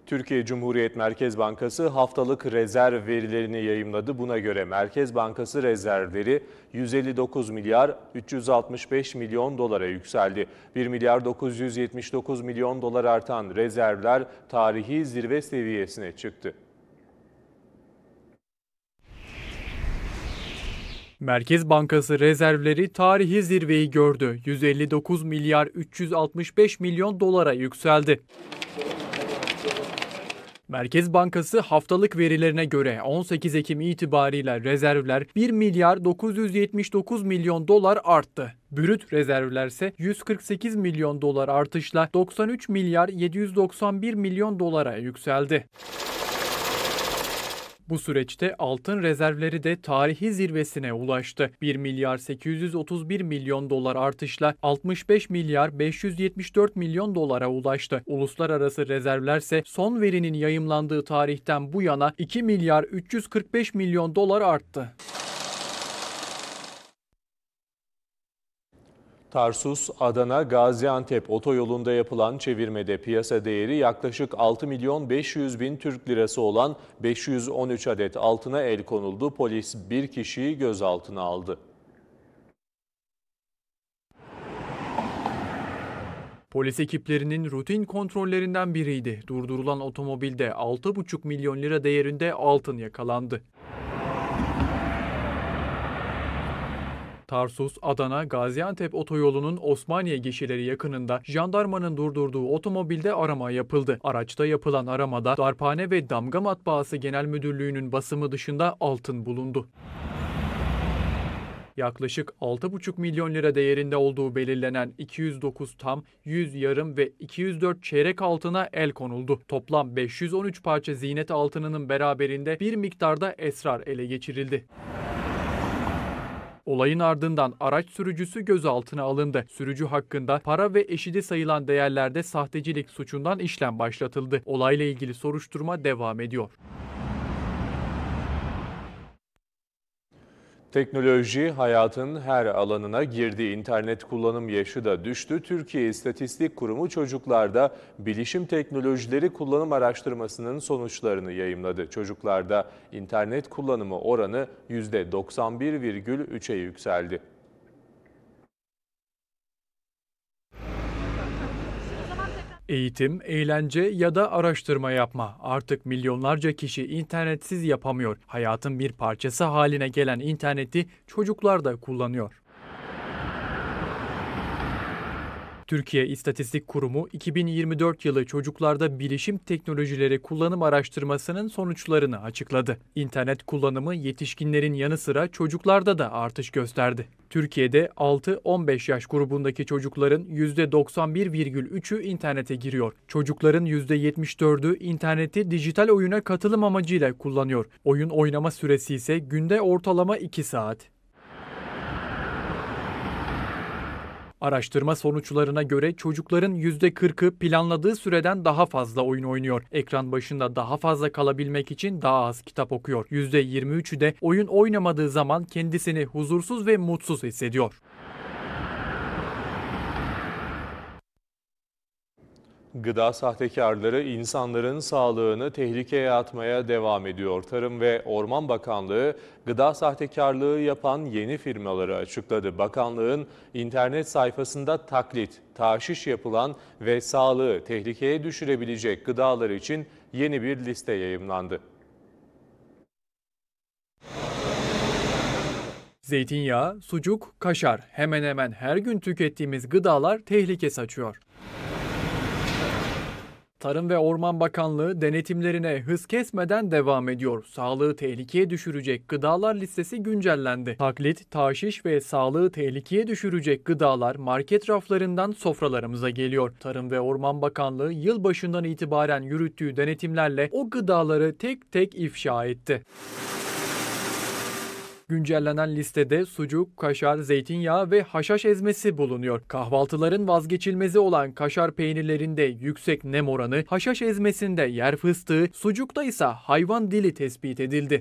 Speaker 4: Türkiye
Speaker 1: Cumhuriyet Merkez Bankası haftalık rezerv verilerini yayımladı. Buna göre Merkez Bankası rezervleri 159 milyar 365 milyon dolara yükseldi. 1 milyar 979 milyon dolar artan rezervler tarihi zirve
Speaker 4: seviyesine çıktı. Merkez Bankası rezervleri tarihi zirveyi gördü. 159 milyar 365 milyon dolara yükseldi. Merkez Bankası haftalık verilerine göre 18 Ekim itibariyle rezervler 1 milyar 979 milyon dolar arttı. Brüt rezervler ise 148 milyon dolar artışla 93 milyar 791 milyon dolara yükseldi. Bu süreçte altın rezervleri de tarihi zirvesine ulaştı. 1 milyar 831 milyon dolar artışla 65 milyar 574 milyon dolara ulaştı. Uluslararası rezervler ise son verinin yayımlandığı tarihten bu yana 2 milyar 345 milyon dolar arttı.
Speaker 1: Tarsus, Adana, Gaziantep otoyolunda yapılan çevirmede piyasa değeri yaklaşık 6 milyon 500 bin Türk lirası olan 513 adet altına el konuldu. Polis bir kişiyi
Speaker 4: gözaltına aldı. Polis ekiplerinin rutin kontrollerinden biriydi. Durdurulan otomobilde 6,5 milyon lira değerinde altın yakalandı. Tarsus, Adana, Gaziantep otoyolunun Osmaniye gişileri yakınında jandarmanın durdurduğu otomobilde arama yapıldı. Araçta yapılan aramada Darphane ve Damga Matbaası Genel Müdürlüğü'nün basımı dışında altın bulundu yaklaşık 6,5 milyon lira değerinde olduğu belirlenen 209 tam, 100 yarım ve 204 çeyrek altına el konuldu. Toplam 513 parça zinet altınının beraberinde bir miktarda esrar ele geçirildi. Olayın ardından araç sürücüsü gözaltına alındı. Sürücü hakkında para ve eşidi sayılan değerlerde sahtecilik suçundan işlem başlatıldı. Olayla ilgili soruşturma devam ediyor.
Speaker 1: Teknoloji hayatın her alanına girdi. İnternet kullanım yaşı da düştü. Türkiye İstatistik Kurumu çocuklarda bilişim teknolojileri kullanım araştırmasının sonuçlarını yayımladı. Çocuklarda internet kullanımı oranı %91,3'e yükseldi.
Speaker 4: Eğitim, eğlence ya da araştırma yapma. Artık milyonlarca kişi internetsiz yapamıyor. Hayatın bir parçası haline gelen interneti çocuklar da kullanıyor. Türkiye İstatistik Kurumu 2024 yılı çocuklarda bilişim teknolojileri kullanım araştırmasının sonuçlarını açıkladı. İnternet kullanımı yetişkinlerin yanı sıra çocuklarda da artış gösterdi. Türkiye'de 6-15 yaş grubundaki çocukların %91,3'ü internete giriyor. Çocukların %74'ü interneti dijital oyuna katılım amacıyla kullanıyor. Oyun oynama süresi ise günde ortalama 2 saat. Araştırma sonuçlarına göre çocukların %40'ı planladığı süreden daha fazla oyun oynuyor. Ekran başında daha fazla kalabilmek için daha az kitap okuyor. %23'ü de oyun oynamadığı zaman kendisini huzursuz ve mutsuz hissediyor.
Speaker 1: Gıda sahtekarları insanların sağlığını tehlikeye atmaya devam ediyor. Tarım ve Orman Bakanlığı gıda sahtekarlığı yapan yeni firmaları açıkladı. Bakanlığın internet sayfasında taklit, taşiş yapılan ve sağlığı tehlikeye düşürebilecek gıdalar için yeni
Speaker 4: bir liste yayımlandı. Zeytinyağı, sucuk, kaşar hemen hemen her gün tükettiğimiz gıdalar tehlike saçıyor. Tarım ve Orman Bakanlığı denetimlerine hız kesmeden devam ediyor. Sağlığı tehlikeye düşürecek gıdalar listesi güncellendi. Taklit, taşiş ve sağlığı tehlikeye düşürecek gıdalar market raflarından sofralarımıza geliyor. Tarım ve Orman Bakanlığı yılbaşından itibaren yürüttüğü denetimlerle o gıdaları tek tek ifşa etti. Güncellenen listede sucuk, kaşar, zeytinyağı ve haşhaş ezmesi bulunuyor. Kahvaltıların vazgeçilmezi olan kaşar peynirlerinde yüksek nem oranı, haşhaş ezmesinde yer fıstığı, sucukta ise hayvan dili tespit edildi.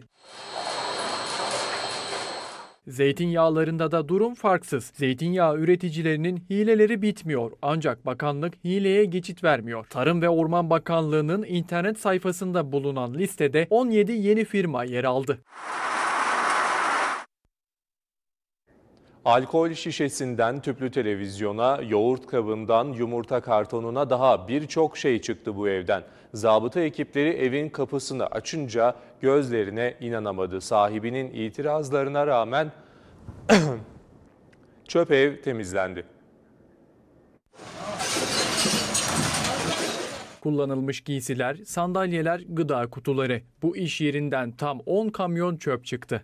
Speaker 4: Zeytinyağlarında da durum farksız. Zeytinyağı üreticilerinin hileleri bitmiyor. Ancak bakanlık hileye geçit vermiyor. Tarım ve Orman Bakanlığı'nın internet sayfasında bulunan listede 17 yeni firma yer aldı.
Speaker 1: Alkol şişesinden tüplü televizyona, yoğurt kabından yumurta kartonuna daha birçok şey çıktı bu evden. Zabıta ekipleri evin kapısını açınca gözlerine inanamadı. Sahibinin itirazlarına rağmen çöp ev temizlendi.
Speaker 4: Kullanılmış giysiler, sandalyeler, gıda kutuları. Bu iş yerinden tam 10 kamyon çöp çıktı.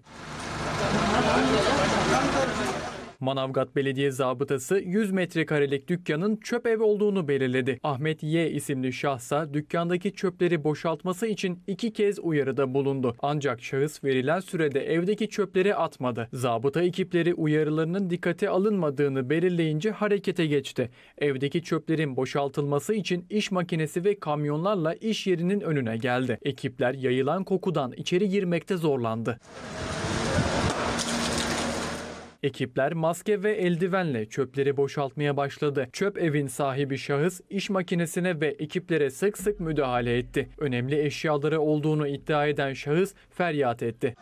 Speaker 4: Manavgat Belediye Zabıtası 100 metrekarelik dükkanın çöp ev olduğunu belirledi. Ahmet Y isimli şahsa dükkandaki çöpleri boşaltması için iki kez uyarıda bulundu. Ancak şahıs verilen sürede evdeki çöpleri atmadı. Zabıta ekipleri uyarılarının dikkate alınmadığını belirleyince harekete geçti. Evdeki çöplerin boşaltılması için iş makinesi ve kamyonlarla iş yerinin önüne geldi. Ekipler yayılan kokudan içeri girmekte zorlandı. Ekipler maske ve eldivenle çöpleri boşaltmaya başladı. Çöp evin sahibi şahıs iş makinesine ve ekiplere sık sık müdahale etti. Önemli eşyaları olduğunu iddia eden şahıs feryat etti.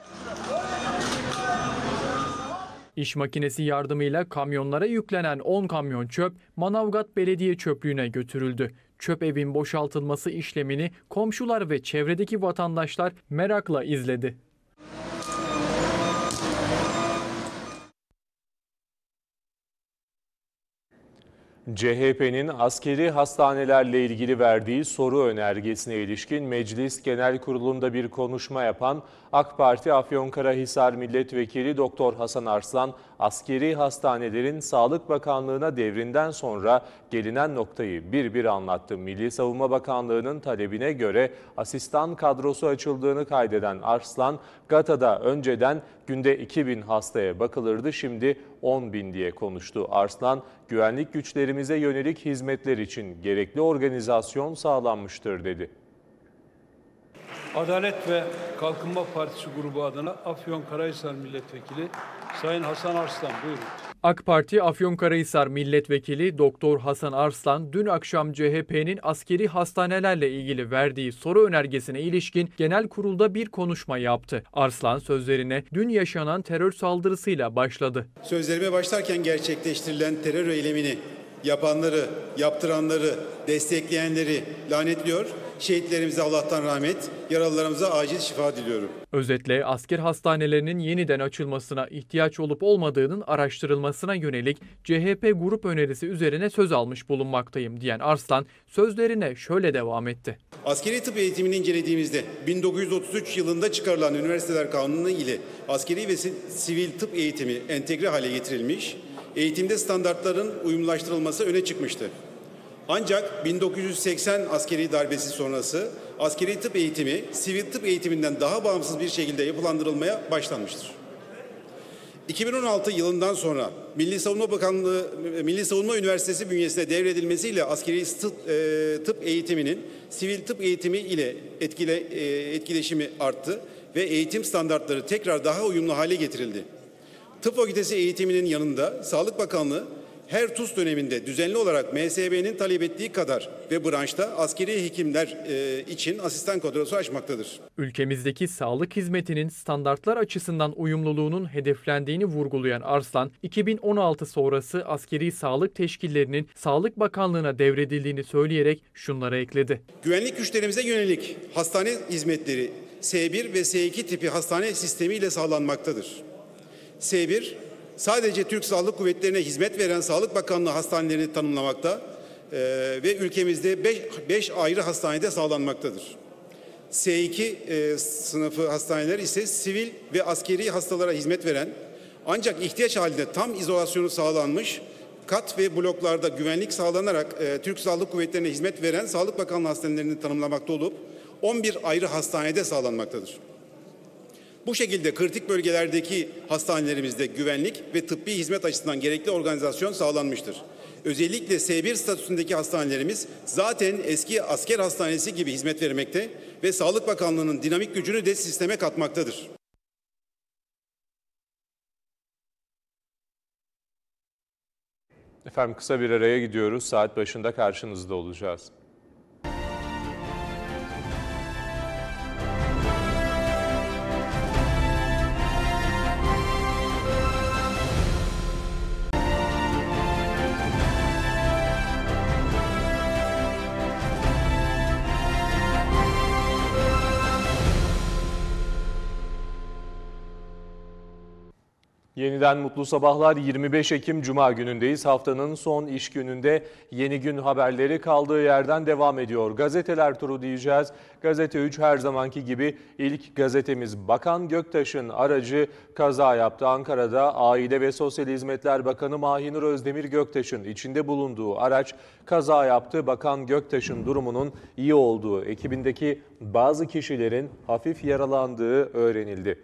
Speaker 4: İş makinesi yardımıyla kamyonlara yüklenen 10 kamyon çöp Manavgat Belediye Çöplüğü'ne götürüldü. Çöp evin boşaltılması işlemini komşular ve çevredeki vatandaşlar merakla izledi.
Speaker 1: CHP'nin askeri hastanelerle ilgili verdiği soru önergesine ilişkin Meclis Genel Kurulu'nda bir konuşma yapan AK Parti Afyonkarahisar Milletvekili Doktor Hasan Arslan, askeri hastanelerin Sağlık Bakanlığı'na devrinden sonra gelinen noktayı bir bir anlattı. Milli Savunma Bakanlığı'nın talebine göre asistan kadrosu açıldığını kaydeden Arslan, GATA'da önceden günde 2000 hastaya bakılırdı, şimdi 10 bin diye konuştu. Arslan, güvenlik güçlerimize yönelik hizmetler için gerekli organizasyon sağlanmıştır dedi.
Speaker 6: Adalet ve Kalkınma Partisi grubu adına Afyonkarahisar Milletvekili Sayın Hasan Arslan buyurun.
Speaker 4: AK Parti Afyonkarahisar Milletvekili Doktor Hasan Arslan dün akşam CHP'nin askeri hastanelerle ilgili verdiği soru önergesine ilişkin genel kurulda bir konuşma yaptı. Arslan sözlerine dün yaşanan terör saldırısıyla başladı.
Speaker 3: Sözlerime başlarken gerçekleştirilen terör eylemini yapanları, yaptıranları, destekleyenleri lanetliyor Şehitlerimize Allah'tan rahmet, yaralılarımıza acil şifa diliyorum.
Speaker 4: Özetle asker hastanelerinin yeniden açılmasına ihtiyaç olup olmadığının araştırılmasına yönelik CHP grup önerisi üzerine söz almış bulunmaktayım diyen Arslan sözlerine şöyle devam etti.
Speaker 3: Askeri tıp eğitimini incelediğimizde 1933 yılında çıkarılan üniversiteler kanunu ile askeri ve sivil tıp eğitimi entegre hale getirilmiş, eğitimde standartların uyumlaştırılması öne çıkmıştı. Ancak 1980 askeri darbesi sonrası askeri tıp eğitimi sivil tıp eğitiminden daha bağımsız bir şekilde yapılandırılmaya başlanmıştır. 2016 yılından sonra Milli Savunma Bakanlığı Milli Savunma Üniversitesi bünyesine devredilmesiyle askeri tıp, e, tıp eğitiminin sivil tıp eğitimi ile etkile, e, etkileşimi arttı ve eğitim standartları tekrar daha uyumlu hale getirildi. Tıp fakültesi eğitiminin yanında Sağlık Bakanlığı her TUS döneminde düzenli olarak MSB'nin talep ettiği kadar ve branşta askeri hekimler e, için asistan kadrosu açmaktadır.
Speaker 4: Ülkemizdeki sağlık hizmetinin standartlar açısından uyumluluğunun hedeflendiğini vurgulayan Arslan, 2016 sonrası askeri sağlık teşkillerinin Sağlık Bakanlığı'na devredildiğini söyleyerek şunlara ekledi.
Speaker 3: Güvenlik güçlerimize yönelik hastane hizmetleri S1 ve S2 tipi hastane sistemiyle sağlanmaktadır. S1 sadece Türk Sağlık Kuvvetleri'ne hizmet veren Sağlık Bakanlığı hastanelerini tanımlamakta e, ve ülkemizde 5 ayrı hastanede sağlanmaktadır. S2 e, sınıfı hastaneler ise sivil ve askeri hastalara hizmet veren ancak ihtiyaç halinde tam izolasyonu sağlanmış kat ve bloklarda güvenlik sağlanarak e, Türk Sağlık Kuvvetleri'ne hizmet veren Sağlık Bakanlığı hastanelerini tanımlamakta olup 11 ayrı hastanede sağlanmaktadır. Bu şekilde kritik bölgelerdeki hastanelerimizde güvenlik ve tıbbi hizmet açısından gerekli organizasyon sağlanmıştır. Özellikle S1 statüsündeki hastanelerimiz zaten eski asker hastanesi gibi hizmet vermekte ve Sağlık Bakanlığı'nın dinamik gücünü de sisteme katmaktadır.
Speaker 1: Efendim kısa bir araya gidiyoruz. Saat başında karşınızda olacağız. Yeniden mutlu sabahlar 25 Ekim Cuma günündeyiz. Haftanın son iş gününde yeni gün haberleri kaldığı yerden devam ediyor. Gazeteler turu diyeceğiz. Gazete 3 her zamanki gibi ilk gazetemiz Bakan Göktaş'ın aracı kaza yaptı. Ankara'da Aile ve Sosyal Hizmetler Bakanı Mahinur Özdemir Göktaş'ın içinde bulunduğu araç kaza yaptı. Bakan Göktaş'ın durumunun iyi olduğu, ekibindeki bazı kişilerin hafif yaralandığı öğrenildi.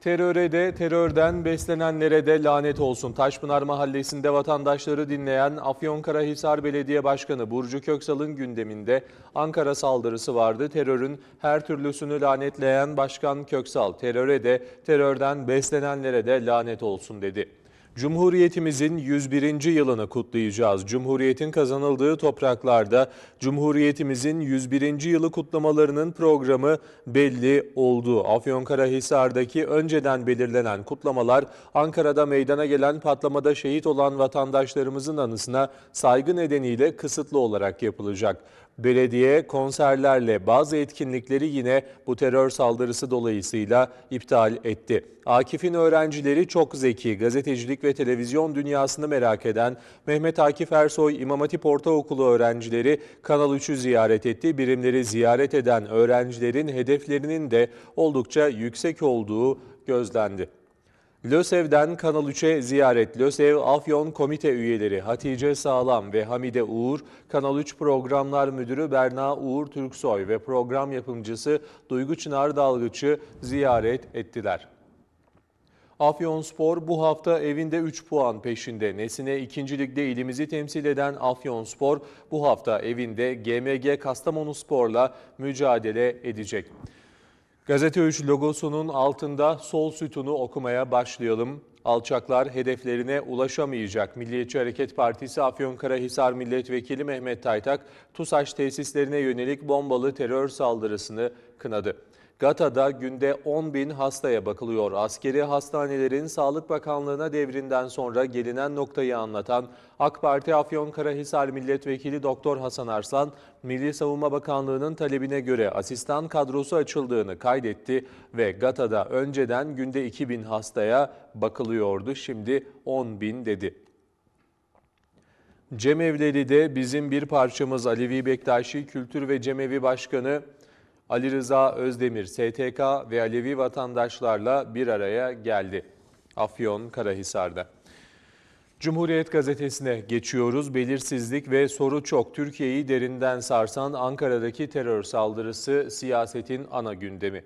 Speaker 1: Teröre de, terörden beslenenlere de lanet olsun. Taşpınar Mahallesi'nde vatandaşları dinleyen Afyonkarahisar Belediye Başkanı Burcu Köksal'ın gündeminde Ankara saldırısı vardı. Terörün her türlüsünü lanetleyen Başkan Köksal, teröre de, terörden beslenenlere de lanet olsun dedi. Cumhuriyetimizin 101. yılını kutlayacağız. Cumhuriyetin kazanıldığı topraklarda Cumhuriyetimizin 101. yılı kutlamalarının programı belli oldu. Afyonkarahisar'daki önceden belirlenen kutlamalar Ankara'da meydana gelen patlamada şehit olan vatandaşlarımızın anısına saygı nedeniyle kısıtlı olarak yapılacak. Belediye konserlerle bazı etkinlikleri yine bu terör saldırısı dolayısıyla iptal etti. Akif'in öğrencileri çok zeki, gazetecilik ve televizyon dünyasını merak eden Mehmet Akif Ersoy İmam Hatip Ortaokulu öğrencileri Kanal 3'ü ziyaret etti. Birimleri ziyaret eden öğrencilerin hedeflerinin de oldukça yüksek olduğu gözlendi. LÖSEV'den Kanal 3'e ziyaret. LÖSEV Afyon Komite üyeleri Hatice Sağlam ve Hamide Uğur, Kanal 3 Programlar Müdürü Berna Uğur Türksoy ve program yapımcısı Duygu Çınar Dalgıç'ı ziyaret ettiler. Afyonspor bu hafta evinde 3 puan peşinde. Nesine ikincilikte ilimizi temsil eden Afyonspor bu hafta evinde GMG Kastamonu Spor'la mücadele edecek. Gazete 3 logosunun altında sol sütunu okumaya başlayalım. Alçaklar hedeflerine ulaşamayacak. Milliyetçi Hareket Partisi Afyonkarahisar Milletvekili Mehmet Taytak, TUSAŞ tesislerine yönelik bombalı terör saldırısını kınadı. Gata'da günde 10 bin hastaya bakılıyor. Askeri hastanelerin Sağlık Bakanlığı'na devrinden sonra gelinen noktayı anlatan AK Parti Karahisar Milletvekili Doktor Hasan Arslan, Milli Savunma Bakanlığı'nın talebine göre asistan kadrosu açıldığını kaydetti ve Gata'da önceden günde 2 bin hastaya bakılıyordu, şimdi 10 bin dedi. Cemevleri'de bizim bir parçamız Alevi Bektaşi Kültür ve Cemevi Başkanı Ali Rıza Özdemir STK ve Alevi vatandaşlarla bir araya geldi. Afyon Karahisar'da. Cumhuriyet gazetesine geçiyoruz. Belirsizlik ve soru çok. Türkiye'yi derinden sarsan Ankara'daki terör saldırısı siyasetin ana gündemi.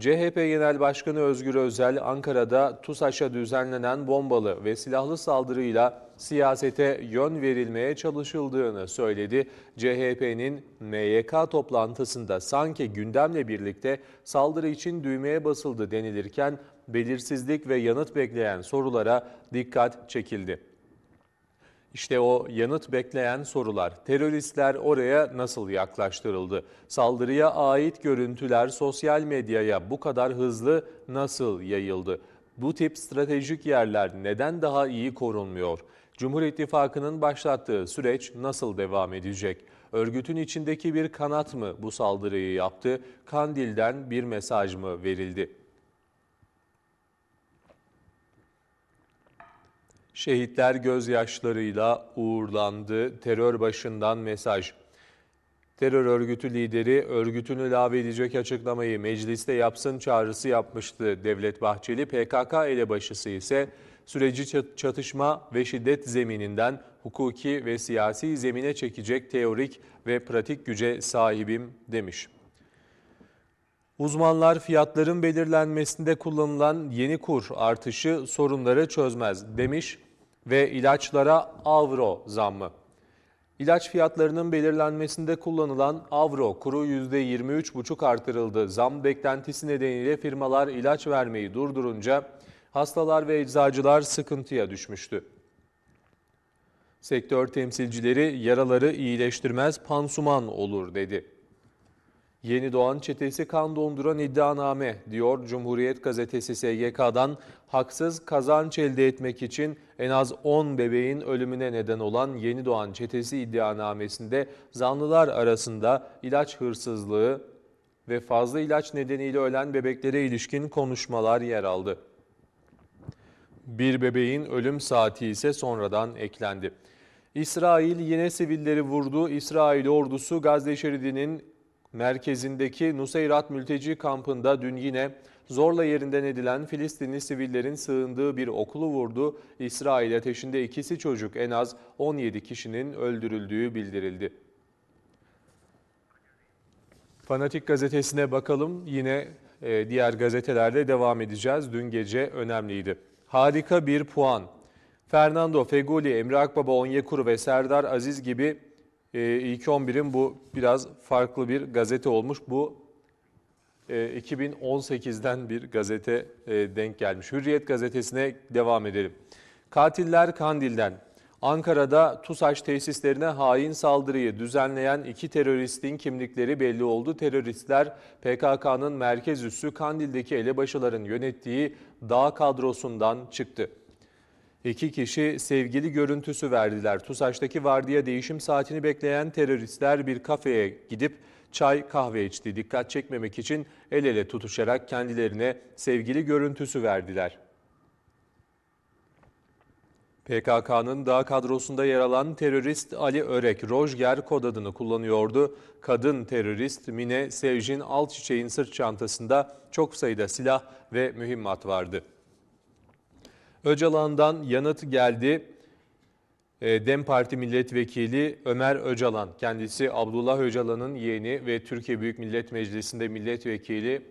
Speaker 1: CHP Genel Başkanı Özgür Özel, Ankara'da TUSAŞ'a düzenlenen bombalı ve silahlı saldırıyla siyasete yön verilmeye çalışıldığını söyledi. CHP'nin MYK toplantısında sanki gündemle birlikte saldırı için düğmeye basıldı denilirken belirsizlik ve yanıt bekleyen sorulara dikkat çekildi. İşte o yanıt bekleyen sorular. Teröristler oraya nasıl yaklaştırıldı? Saldırıya ait görüntüler sosyal medyaya bu kadar hızlı nasıl yayıldı? Bu tip stratejik yerler neden daha iyi korunmuyor? Cumhur İttifakı'nın başlattığı süreç nasıl devam edecek? Örgütün içindeki bir kanat mı bu saldırıyı yaptı? Kandil'den bir mesaj mı verildi? Şehitler gözyaşlarıyla uğurlandı. Terör başından mesaj. Terör örgütü lideri örgütünü lave edecek açıklamayı mecliste yapsın çağrısı yapmıştı. Devlet Bahçeli PKK elebaşısı ise süreci çatışma ve şiddet zemininden hukuki ve siyasi zemine çekecek teorik ve pratik güce sahibim demiş. Uzmanlar fiyatların belirlenmesinde kullanılan yeni kur artışı sorunları çözmez demiş ve ilaçlara avro zammı. İlaç fiyatlarının belirlenmesinde kullanılan avro kuru %23,5 artırıldı. Zam beklentisi nedeniyle firmalar ilaç vermeyi durdurunca hastalar ve eczacılar sıkıntıya düşmüştü. Sektör temsilcileri yaraları iyileştirmez pansuman olur dedi. Yeni doğan çetesi kan donduran iddianame diyor Cumhuriyet gazetesi SGK'dan haksız kazanç elde etmek için en az 10 bebeğin ölümüne neden olan yeni doğan çetesi iddianamesinde zanlılar arasında ilaç hırsızlığı ve fazla ilaç nedeniyle ölen bebeklere ilişkin konuşmalar yer aldı. Bir bebeğin ölüm saati ise sonradan eklendi. İsrail yine sivilleri vurdu. İsrail ordusu Gazze şeridinin merkezindeki Nuseyrat mülteci kampında dün yine zorla yerinden edilen Filistinli sivillerin sığındığı bir okulu vurdu. İsrail ateşinde ikisi çocuk en az 17 kişinin öldürüldüğü bildirildi. Fanatik gazetesine bakalım. Yine e, diğer gazetelerde devam edeceğiz. Dün gece önemliydi. Harika bir puan. Fernando Feguli, Emre Akbaba, Onyekuru ve Serdar Aziz gibi e, İlk 11'in bu biraz farklı bir gazete olmuş. Bu 2018'den e, bir gazete e, denk gelmiş. Hürriyet gazetesine devam edelim. Katiller Kandil'den. Ankara'da TUSAŞ tesislerine hain saldırıyı düzenleyen iki teröristin kimlikleri belli oldu. Teröristler PKK'nın merkez üssü Kandil'deki elebaşıların yönettiği dağ kadrosundan çıktı. İki kişi sevgili görüntüsü verdiler. TUSAŞ'taki vardiya değişim saatini bekleyen teröristler bir kafeye gidip çay kahve içti. Dikkat çekmemek için el ele tutuşarak kendilerine sevgili görüntüsü verdiler. PKK'nın dağ kadrosunda yer alan terörist Ali Örek Rojger kod adını kullanıyordu. Kadın terörist Mine Sevcin Alçiçek'in sırt çantasında çok sayıda silah ve mühimmat vardı. Öcalan'dan yanıt geldi. Ee, Dem Parti Milletvekili Ömer Öcalan, kendisi Abdullah Öcalan'ın yeğeni ve Türkiye Büyük Millet Meclisi'nde milletvekili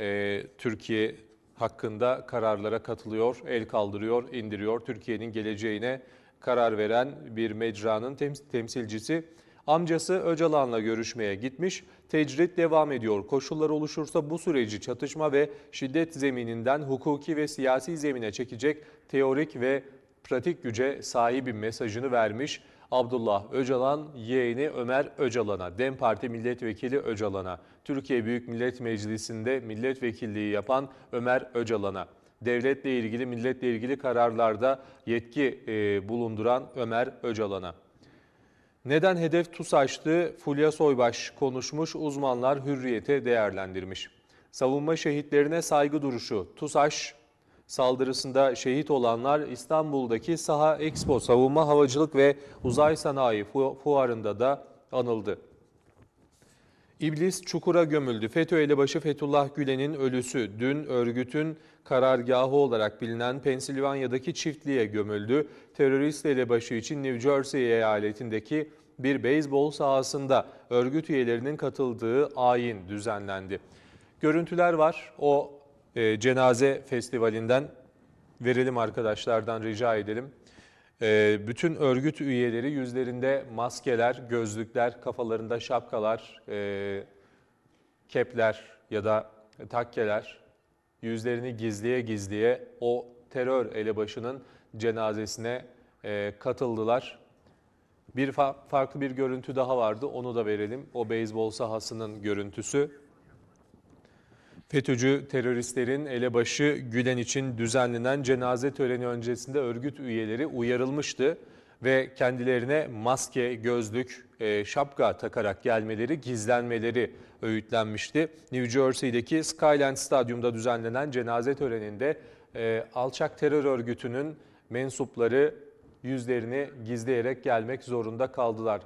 Speaker 1: ee, Türkiye hakkında kararlara katılıyor, el kaldırıyor, indiriyor. Türkiye'nin geleceğine karar veren bir mecranın temsilcisi amcası Öcalan'la görüşmeye gitmiş. Tecrit devam ediyor. Koşullar oluşursa bu süreci çatışma ve şiddet zemininden hukuki ve siyasi zemine çekecek teorik ve pratik güce sahip bir mesajını vermiş Abdullah Öcalan yeğeni Ömer Öcalan'a, DEM Parti milletvekili Öcalan'a, Türkiye Büyük Millet Meclisi'nde milletvekilliği yapan Ömer Öcalan'a, devletle ilgili, milletle ilgili kararlarda yetki e, bulunduran Ömer Öcalan'a. Neden hedef TUSAŞ'tı? Fulya Soybaş konuşmuş, uzmanlar hürriyete değerlendirmiş. Savunma şehitlerine saygı duruşu. TUSAŞ saldırısında şehit olanlar İstanbul'daki Saha Expo Savunma Havacılık ve Uzay Sanayi Fuarı'nda da anıldı. İblis çukura gömüldü. FETÖ elebaşı Fethullah Gülen'in ölüsü dün örgütün karargahı olarak bilinen Pensilvanya'daki çiftliğe gömüldü. Terörist elebaşı için New Jersey eyaletindeki bir beyzbol sahasında örgüt üyelerinin katıldığı ayin düzenlendi. Görüntüler var o e, cenaze festivalinden. Verelim arkadaşlardan rica edelim. Ee, bütün örgüt üyeleri yüzlerinde maskeler, gözlükler, kafalarında şapkalar, e, kepler ya da takkeler, yüzlerini gizliye gizliye o terör elebaşının cenazesine e, katıldılar. Bir fa farklı bir görüntü daha vardı, onu da verelim. O beyzbol sahasının görüntüsü. FETÖ'cü teröristlerin elebaşı Gülen için düzenlenen cenaze töreni öncesinde örgüt üyeleri uyarılmıştı ve kendilerine maske, gözlük, e, şapka takarak gelmeleri, gizlenmeleri öğütlenmişti. New Jersey'deki Skyland Stadyum'da düzenlenen cenaze töreninde e, alçak terör örgütünün mensupları yüzlerini gizleyerek gelmek zorunda kaldılar.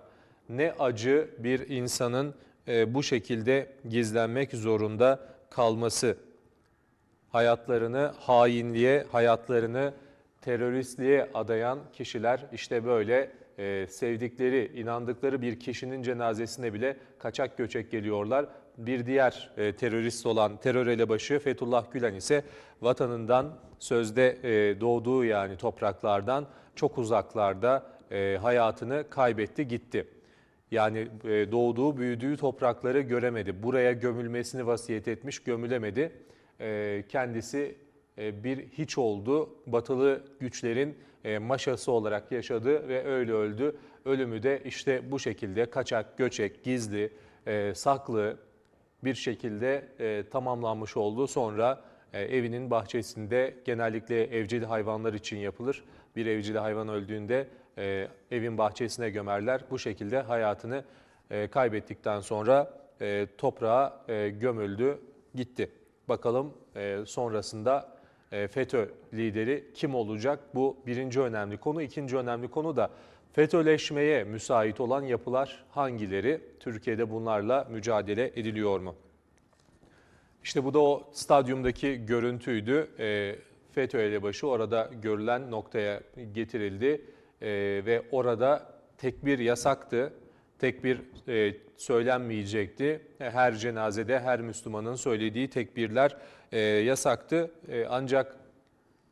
Speaker 1: Ne acı bir insanın e, bu şekilde gizlenmek zorunda kalması, hayatlarını hainliğe, hayatlarını teröristliğe adayan kişiler işte böyle e, sevdikleri, inandıkları bir kişinin cenazesine bile kaçak göçek geliyorlar. Bir diğer e, terörist olan terör elebaşı Fethullah Gülen ise vatanından sözde e, doğduğu yani topraklardan çok uzaklarda e, hayatını kaybetti gitti. Yani e, doğduğu, büyüdüğü toprakları göremedi. Buraya gömülmesini vasiyet etmiş, gömülemedi. E, kendisi e, bir hiç oldu. Batılı güçlerin maşası olarak yaşadı ve öyle öldü. Ölümü de işte bu şekilde kaçak, göçek, gizli, saklı bir şekilde tamamlanmış oldu. Sonra evinin bahçesinde genellikle evcil hayvanlar için yapılır. Bir evcil hayvan öldüğünde e, evin bahçesine gömerler. Bu şekilde hayatını e, kaybettikten sonra e, toprağa e, gömüldü, gitti. Bakalım e, sonrasında e, FETÖ lideri kim olacak? Bu birinci önemli konu. İkinci önemli konu da FETÖ'leşmeye müsait olan yapılar hangileri? Türkiye'de bunlarla mücadele ediliyor mu? İşte bu da o stadyumdaki görüntüydü. E, FETÖ elebaşı orada görülen noktaya getirildi e, ve orada tekbir yasaktı. Tekbir e, söylenmeyecekti. E, her cenazede her Müslümanın söylediği tekbirler e, yasaktı. E, ancak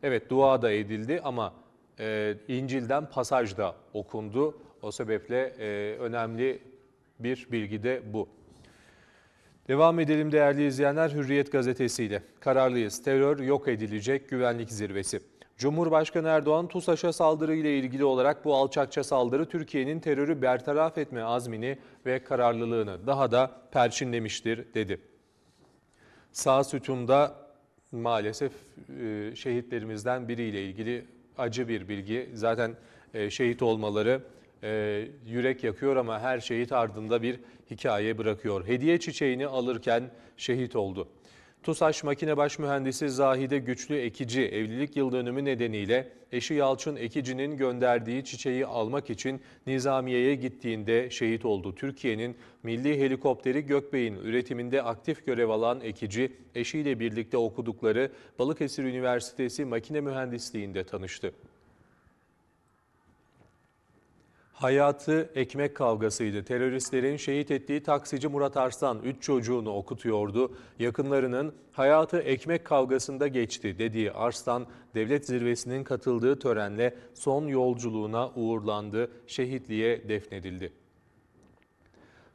Speaker 1: evet dua da edildi ama e, İncil'den pasaj da okundu. O sebeple e, önemli bir bilgi de bu. Devam edelim değerli izleyenler Hürriyet gazetesiyle. Kararlıyız. Terör yok edilecek güvenlik zirvesi. Cumhurbaşkanı Erdoğan TUSAŞ'a saldırı ile ilgili olarak bu alçakça saldırı Türkiye'nin terörü bertaraf etme azmini ve kararlılığını daha da perçinlemiştir dedi. Sağ sütunda maalesef e, şehitlerimizden biriyle ilgili acı bir bilgi. Zaten e, şehit olmaları e, yürek yakıyor ama her şehit ardında bir hikaye bırakıyor. Hediye çiçeğini alırken şehit oldu. TUSAŞ Makine Baş Mühendisi Zahide Güçlü Ekici evlilik yıl dönümü nedeniyle eşi Yalçın Ekici'nin gönderdiği çiçeği almak için Nizamiye'ye gittiğinde şehit oldu. Türkiye'nin milli helikopteri Gökbey'in üretiminde aktif görev alan Ekici eşiyle birlikte okudukları Balıkesir Üniversitesi Makine Mühendisliği'nde tanıştı. Hayatı ekmek kavgasıydı. Teröristlerin şehit ettiği taksici Murat Arslan 3 çocuğunu okutuyordu. Yakınlarının hayatı ekmek kavgasında geçti dediği Arslan devlet zirvesinin katıldığı törenle son yolculuğuna uğurlandı. Şehitliğe defnedildi.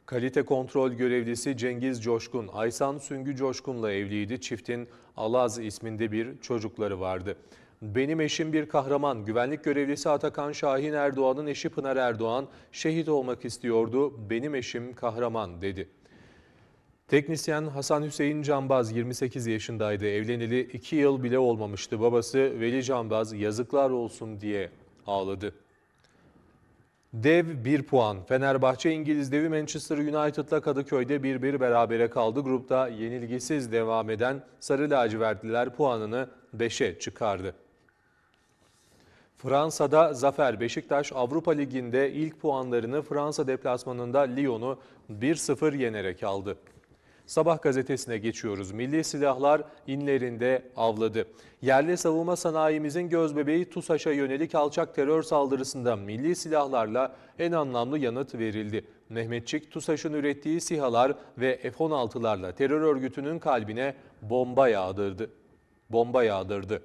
Speaker 1: Kalite kontrol görevlisi Cengiz Coşkun, Aysan Süngü Coşkun'la evliydi. Çiftin Alaz isminde bir çocukları vardı. Benim eşim bir kahraman. Güvenlik görevlisi Atakan Şahin Erdoğan'ın eşi Pınar Erdoğan şehit olmak istiyordu. Benim eşim kahraman dedi. Teknisyen Hasan Hüseyin Canbaz 28 yaşındaydı. Evleneli 2 yıl bile olmamıştı. Babası Veli Canbaz yazıklar olsun diye ağladı. Dev 1 puan. Fenerbahçe İngiliz devi Manchester United'la Kadıköy'de 1-1 berabere kaldı. Grupta yenilgisiz devam eden Sarı Lacivertliler puanını 5'e çıkardı. Fransa'da zafer Beşiktaş Avrupa Ligi'nde ilk puanlarını Fransa deplasmanında Lyon'u 1-0 yenerek aldı. Sabah gazetesine geçiyoruz. Milli silahlar inlerinde avladı. Yerli savunma sanayimizin gözbebeği TUSAŞ'a yönelik alçak terör saldırısında milli silahlarla en anlamlı yanıt verildi. Mehmetçik, TUSAŞ'ın ürettiği SİHA'lar ve F-16'larla terör örgütünün kalbine bomba yağdırdı. Bomba yağdırdı.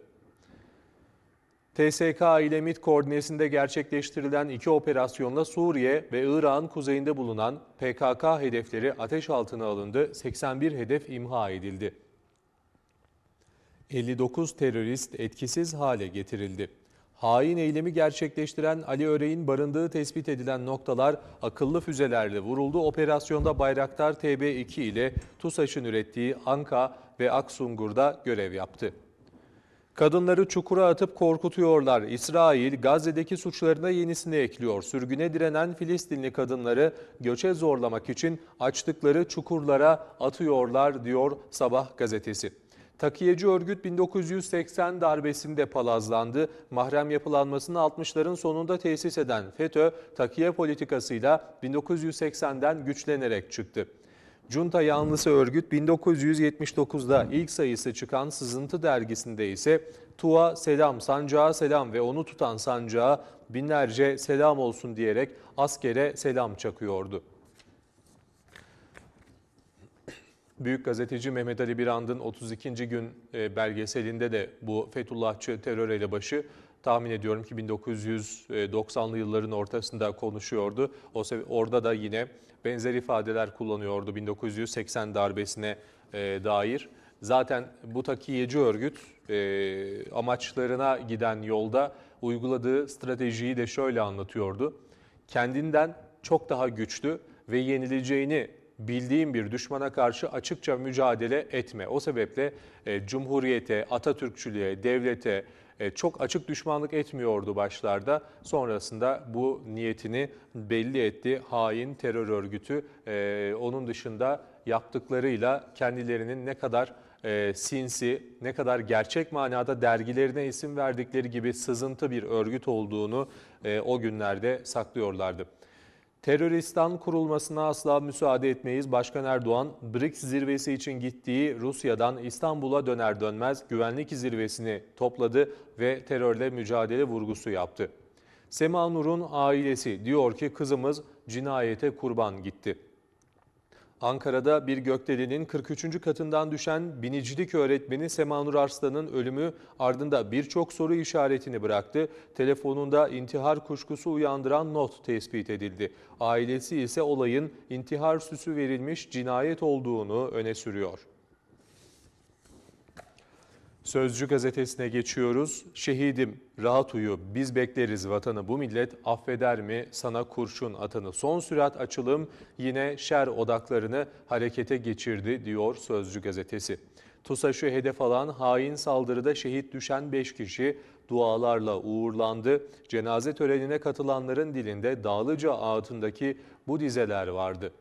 Speaker 1: TSK ile MİT koordinesinde gerçekleştirilen iki operasyonla Suriye ve İran kuzeyinde bulunan PKK hedefleri ateş altına alındı, 81 hedef imha edildi. 59 terörist etkisiz hale getirildi. Hain eylemi gerçekleştiren Ali Öreğin barındığı tespit edilen noktalar akıllı füzelerle vuruldu. Operasyonda Bayraktar TB2 ile TUSAŞ'ın ürettiği Anka ve Aksungur'da görev yaptı. Kadınları çukura atıp korkutuyorlar. İsrail Gazze'deki suçlarına yenisini ekliyor. Sürgüne direnen Filistinli kadınları göçe zorlamak için açtıkları çukurlara atıyorlar diyor Sabah gazetesi. Takiyeci örgüt 1980 darbesinde palazlandı. Mahrem yapılanmasını 60'ların sonunda tesis eden FETÖ takiye politikasıyla 1980'den güçlenerek çıktı. Junta yanlısı örgüt 1979'da ilk sayısı çıkan Sızıntı dergisinde ise Tuğa selam, sancağa selam ve onu tutan sancağa binlerce selam olsun diyerek askere selam çakıyordu. Büyük gazeteci Mehmet Ali Birand'ın 32. gün e, belgeselinde de bu Fethullahçı terör elebaşı tahmin ediyorum ki 1990'lı e, yılların ortasında konuşuyordu. O orada da yine benzer ifadeler kullanıyordu 1980 darbesine e, dair. Zaten bu takiyeci örgüt e, amaçlarına giden yolda uyguladığı stratejiyi de şöyle anlatıyordu. Kendinden çok daha güçlü ve yenileceğini bildiğim bir düşmana karşı açıkça mücadele etme. O sebeple e, cumhuriyete, Atatürkçülüğe, devlete, e, çok açık düşmanlık etmiyordu başlarda. Sonrasında bu niyetini belli etti hain terör örgütü. E, onun dışında yaptıklarıyla kendilerinin ne kadar e, sinsi, ne kadar gerçek manada dergilerine isim verdikleri gibi sızıntı bir örgüt olduğunu o günlerde saklıyorlardı. Teröristan kurulmasına asla müsaade etmeyiz. Başkan Erdoğan, BRICS zirvesi için gittiği Rusya'dan İstanbul'a döner dönmez güvenlik zirvesini topladı ve terörle mücadele vurgusu yaptı. Sema Nur'un ailesi diyor ki kızımız cinayete kurban gitti. Ankara'da bir gökdelenin 43. katından düşen binicilik öğretmeni Semanur Arslan'ın ölümü ardında birçok soru işaretini bıraktı. Telefonunda intihar kuşkusu uyandıran not tespit edildi. Ailesi ise olayın intihar süsü verilmiş cinayet olduğunu öne sürüyor. Sözcü gazetesine geçiyoruz. Şehidim rahat uyu biz bekleriz vatanı bu millet affeder mi sana kurşun atanı. Son sürat açılım yine şer odaklarını harekete geçirdi diyor Sözcü gazetesi. TUSAŞ'ı hedef alan hain saldırıda şehit düşen 5 kişi dualarla uğurlandı. Cenaze törenine katılanların dilinde Dağlıca Ağıtı'ndaki bu dizeler vardı.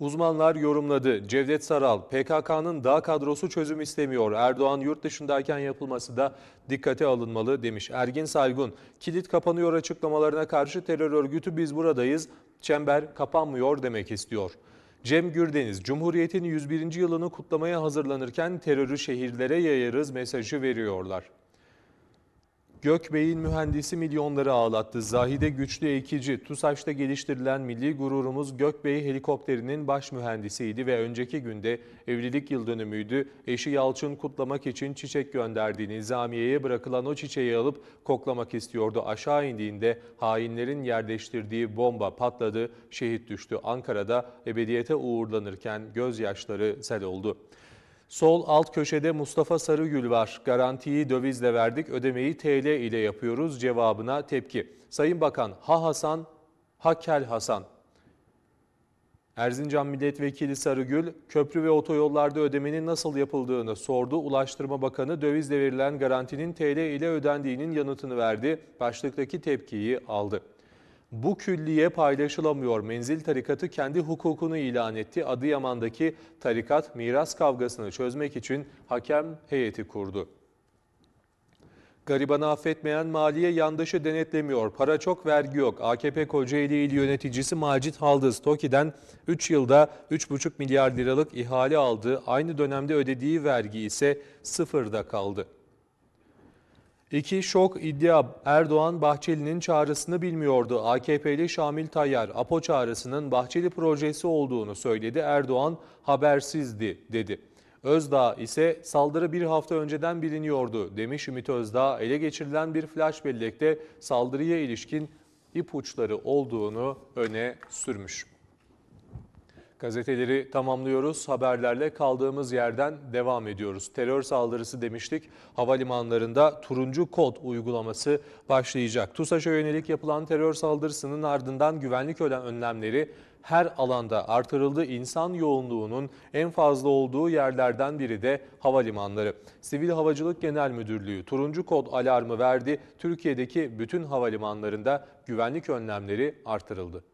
Speaker 1: Uzmanlar yorumladı. Cevdet Saral, PKK'nın daha kadrosu çözüm istemiyor. Erdoğan yurt dışındayken yapılması da dikkate alınmalı demiş. Ergin Salgun, kilit kapanıyor açıklamalarına karşı terör örgütü biz buradayız, çember kapanmıyor demek istiyor. Cem Gürdeniz, Cumhuriyet'in 101. yılını kutlamaya hazırlanırken terörü şehirlere yayarız mesajı veriyorlar. Gökbey'in mühendisi milyonları ağlattı. Zahide Güçlü Ekici, TUSAŞ'ta geliştirilen milli gururumuz Gökbey helikopterinin baş mühendisiydi ve önceki günde evlilik yıl dönümüydü. Eşi Yalçın kutlamak için çiçek gönderdiğini, nizamiyeye bırakılan o çiçeği alıp koklamak istiyordu. Aşağı indiğinde hainlerin yerleştirdiği bomba patladı, şehit düştü. Ankara'da ebediyete uğurlanırken gözyaşları sel oldu. Sol alt köşede Mustafa Sarıgül var. Garantiyi dövizle verdik, ödemeyi TL ile yapıyoruz cevabına tepki. Sayın Bakan Ha Hasan, Ha Kel Hasan. Erzincan Milletvekili Sarıgül, köprü ve otoyollarda ödemenin nasıl yapıldığını sordu. Ulaştırma Bakanı dövizle verilen garantinin TL ile ödendiğinin yanıtını verdi. Başlıktaki tepkiyi aldı. Bu külliye paylaşılamıyor. Menzil tarikatı kendi hukukunu ilan etti. Adıyaman'daki tarikat miras kavgasını çözmek için hakem heyeti kurdu. Garibanı affetmeyen maliye yandaşı denetlemiyor. Para çok vergi yok. AKP Kocaeli İl Yöneticisi Macit Haldız Toki'den 3 yılda 3,5 milyar liralık ihale aldı. Aynı dönemde ödediği vergi ise sıfırda kaldı. İki şok iddia Erdoğan Bahçeli'nin çağrısını bilmiyordu. AKP'li Şamil Tayyar APO çağrısının Bahçeli projesi olduğunu söyledi. Erdoğan habersizdi dedi. Özdağ ise saldırı bir hafta önceden biliniyordu demiş Ümit Özdağ. Ele geçirilen bir flash bellekte saldırıya ilişkin ipuçları olduğunu öne sürmüş. Gazeteleri tamamlıyoruz. Haberlerle kaldığımız yerden devam ediyoruz. Terör saldırısı demiştik. Havalimanlarında turuncu kod uygulaması başlayacak. TUSAŞ'a yönelik yapılan terör saldırısının ardından güvenlik önlemleri her alanda artırıldı. İnsan yoğunluğunun en fazla olduğu yerlerden biri de havalimanları. Sivil Havacılık Genel Müdürlüğü turuncu kod alarmı verdi. Türkiye'deki bütün havalimanlarında güvenlik önlemleri
Speaker 4: artırıldı.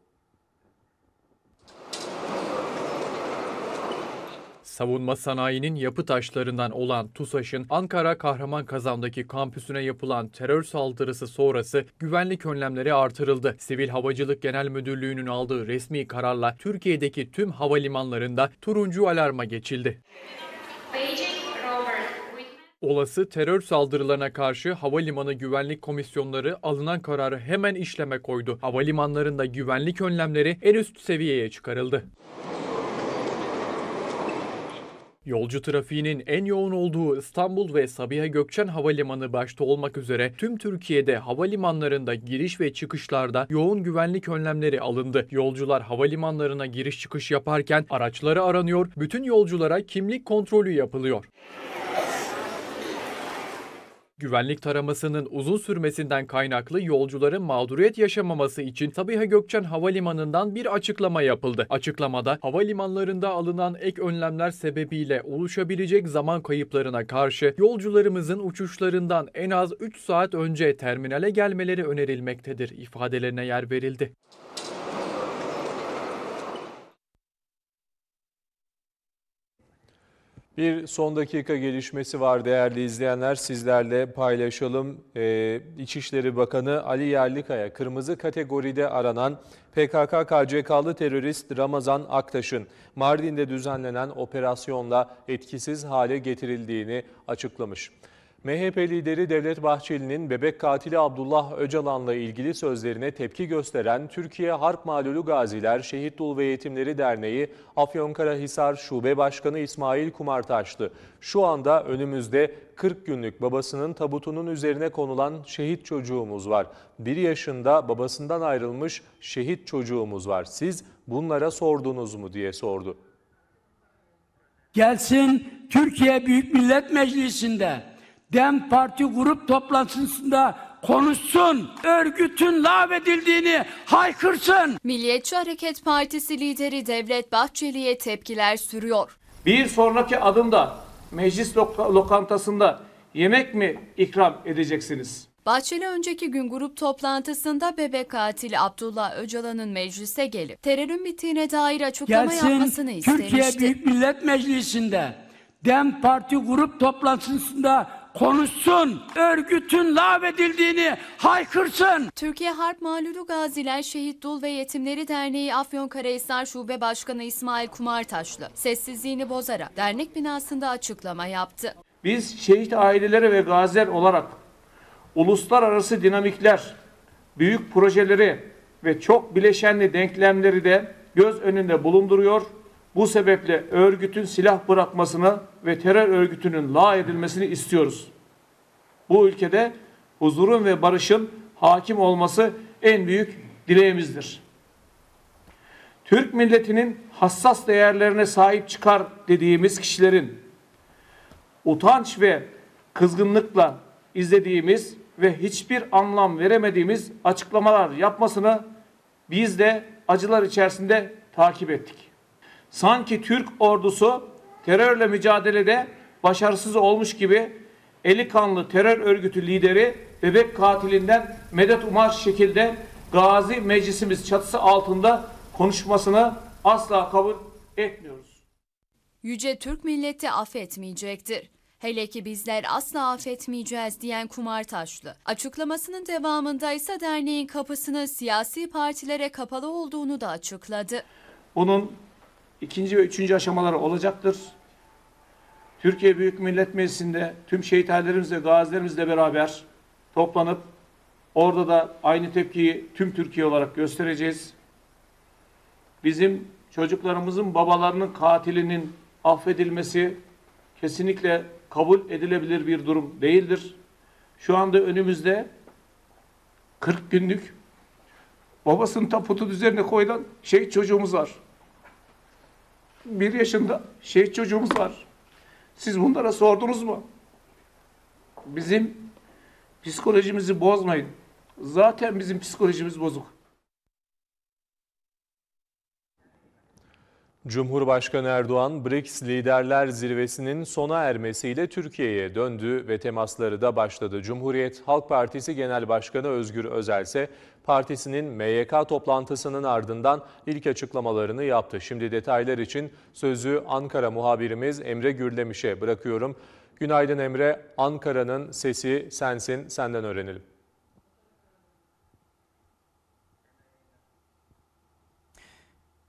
Speaker 4: savunma sanayinin yapı taşlarından olan TUSAŞ'ın Ankara Kahraman Kazan'daki kampüsüne yapılan terör saldırısı sonrası güvenlik önlemleri artırıldı. Sivil Havacılık Genel Müdürlüğü'nün aldığı resmi kararla Türkiye'deki tüm havalimanlarında turuncu alarma geçildi. Olası terör saldırılarına karşı havalimanı güvenlik komisyonları alınan kararı hemen işleme koydu. Havalimanlarında güvenlik önlemleri en üst seviyeye çıkarıldı. Yolcu trafiğinin en yoğun olduğu İstanbul ve Sabiha Gökçen Havalimanı başta olmak üzere tüm Türkiye'de havalimanlarında giriş ve çıkışlarda yoğun güvenlik önlemleri alındı. Yolcular havalimanlarına giriş çıkış yaparken araçları aranıyor, bütün yolculara kimlik kontrolü yapılıyor. Güvenlik taramasının uzun sürmesinden kaynaklı yolcuların mağduriyet yaşamaması için Sabiha Gökçen Havalimanı'ndan bir açıklama yapıldı. Açıklamada havalimanlarında alınan ek önlemler sebebiyle oluşabilecek zaman kayıplarına karşı yolcularımızın uçuşlarından en az 3 saat önce terminale gelmeleri önerilmektedir ifadelerine yer verildi.
Speaker 1: Bir son dakika gelişmesi var değerli izleyenler sizlerle paylaşalım. Ee, İçişleri Bakanı Ali Yerlikaya kırmızı kategoride aranan PKK-KCK'lı terörist Ramazan Aktaş'ın Mardin'de düzenlenen operasyonla etkisiz hale getirildiğini açıklamış. MHP lideri Devlet Bahçeli'nin bebek katili Abdullah Öcalan'la ilgili sözlerine tepki gösteren Türkiye Harp Malulu Gaziler Şehit Dul ve Yetimleri Derneği Afyonkarahisar Şube Başkanı İsmail Kumartaşlı şu anda önümüzde 40 günlük babasının tabutunun üzerine konulan şehit çocuğumuz var. 1 yaşında babasından ayrılmış şehit çocuğumuz var. Siz bunlara sordunuz mu diye sordu.
Speaker 6: Gelsin Türkiye Büyük Millet Meclisi'nde DEM Parti grup toplantısında konuşsun, örgütün lağvedildiğini
Speaker 2: haykırsın. Milliyetçi Hareket Partisi lideri Devlet Bahçeli'ye tepkiler sürüyor.
Speaker 7: Bir sonraki adımda meclis lokantasında yemek mi ikram edeceksiniz?
Speaker 2: Bahçeli önceki gün grup toplantısında bebek katili Abdullah Öcalan'ın meclise gelip terörün bittiğine dair açıklama Gelsin, yapmasını istemişti. Türkiye Büyük
Speaker 6: Millet Meclisi'nde DEM Parti grup toplantısında konuşsun, örgütün lağvedildiğini haykırsın.
Speaker 2: Türkiye Harp Mağlulu Gaziler Şehit Dul ve Yetimleri Derneği Afyonkarahisar Şube Başkanı İsmail Kumartaşlı sessizliğini bozarak dernek binasında açıklama yaptı.
Speaker 7: Biz şehit aileleri ve gaziler olarak uluslararası dinamikler, büyük projeleri ve çok bileşenli denklemleri de göz önünde bulunduruyor bu sebeple örgütün silah bırakmasını ve terör örgütünün la edilmesini istiyoruz. Bu ülkede huzurun ve barışın hakim olması en büyük dileğimizdir. Türk milletinin hassas değerlerine sahip çıkar dediğimiz kişilerin utanç ve kızgınlıkla izlediğimiz ve hiçbir anlam veremediğimiz açıklamalar yapmasını biz de acılar içerisinde takip ettik. Sanki Türk ordusu terörle mücadelede başarısız olmuş gibi eli kanlı terör örgütü lideri bebek katilinden medet umar şekilde Gazi Meclisimiz çatısı altında konuşmasını asla kabul etmiyoruz.
Speaker 2: Yüce Türk milleti affetmeyecektir. Hele ki bizler asla affetmeyeceğiz diyen Kumar Taşlı Açıklamasının devamında ise derneğin kapısını siyasi partilere kapalı olduğunu da açıkladı.
Speaker 7: Bunun ikinci ve üçüncü aşamaları olacaktır. Türkiye Büyük Millet Meclisi'nde tüm şehitlerimizle, gazilerimizle beraber toplanıp orada da aynı tepkiyi tüm Türkiye olarak göstereceğiz. Bizim çocuklarımızın babalarının katilinin affedilmesi kesinlikle kabul edilebilir bir durum değildir. Şu anda önümüzde 40 günlük babasının taputu üzerine koyulan şehit çocuğumuz var bir yaşında şehit çocuğumuz var. Siz bunlara sordunuz mu? Bizim psikolojimizi bozmayın. Zaten bizim psikolojimiz bozuk.
Speaker 1: Cumhurbaşkanı Erdoğan, BRICS Liderler Zirvesi'nin sona ermesiyle Türkiye'ye döndü ve temasları da başladı. Cumhuriyet Halk Partisi Genel Başkanı Özgür Özel ise partisinin MYK toplantısının ardından ilk açıklamalarını yaptı. Şimdi detaylar için sözü Ankara muhabirimiz Emre Gürlemiş'e bırakıyorum. Günaydın Emre, Ankara'nın sesi sensin, senden öğrenelim.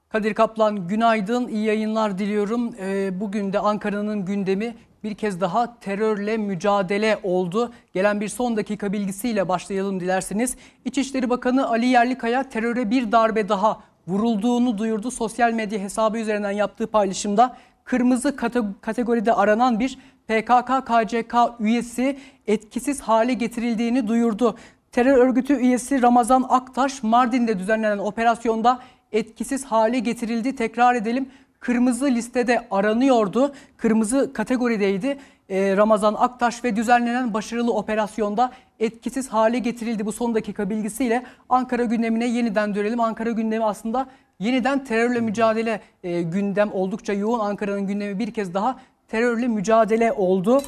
Speaker 9: Kadir Kaplan günaydın, iyi yayınlar diliyorum. Ee, bugün de Ankara'nın gündemi bir kez daha terörle mücadele oldu. Gelen bir son dakika bilgisiyle başlayalım dilerseniz. İçişleri Bakanı Ali Yerlikaya teröre bir darbe daha vurulduğunu duyurdu. Sosyal medya hesabı üzerinden yaptığı paylaşımda kırmızı kategoride aranan bir PKK-KCK üyesi etkisiz hale getirildiğini duyurdu. Terör örgütü üyesi Ramazan Aktaş Mardin'de düzenlenen operasyonda etkisiz hale getirildi. Tekrar edelim kırmızı listede aranıyordu. Kırmızı kategorideydi. Ee, Ramazan Aktaş ve düzenlenen başarılı operasyonda etkisiz hale getirildi bu son dakika bilgisiyle. Ankara gündemine yeniden dönelim. Ankara gündemi aslında yeniden terörle mücadele e, gündem oldukça yoğun. Ankara'nın gündemi bir kez daha terörle mücadele oldu.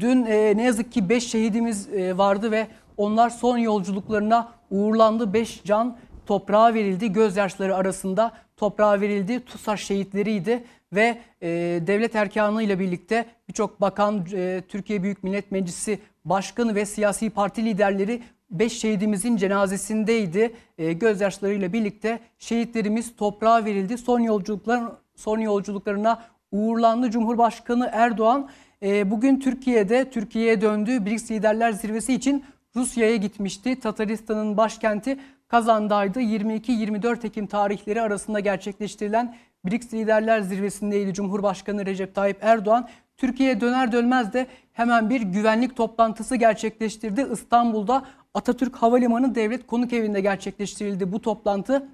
Speaker 9: Dün e, ne yazık ki 5 şehidimiz e, vardı ve onlar son yolculuklarına uğurlandı. 5 can toprağa verildi. Gözyaşları arasında toprağa verildi. TUSAŞ şehitleriydi ve e, devlet erkanı ile birlikte birçok bakan, e, Türkiye Büyük Millet Meclisi başkanı ve siyasi parti liderleri 5 şehidimizin cenazesindeydi. E, gözyaşlarıyla birlikte şehitlerimiz toprağa verildi. Son yolculuklar son yolculuklarına uğurlandı Cumhurbaşkanı Erdoğan. E, bugün Türkiye'de Türkiye'ye döndü. BRICS Liderler Zirvesi için Rusya'ya gitmişti. Tataristan'ın başkenti Kazan'daydı. 22-24 Ekim tarihleri arasında gerçekleştirilen BRICS Liderler Zirvesi'ndeydi Cumhurbaşkanı Recep Tayyip Erdoğan. Türkiye'ye döner dönmez de hemen bir güvenlik toplantısı gerçekleştirdi. İstanbul'da Atatürk Havalimanı Devlet Konuk Evi'nde gerçekleştirildi bu toplantı.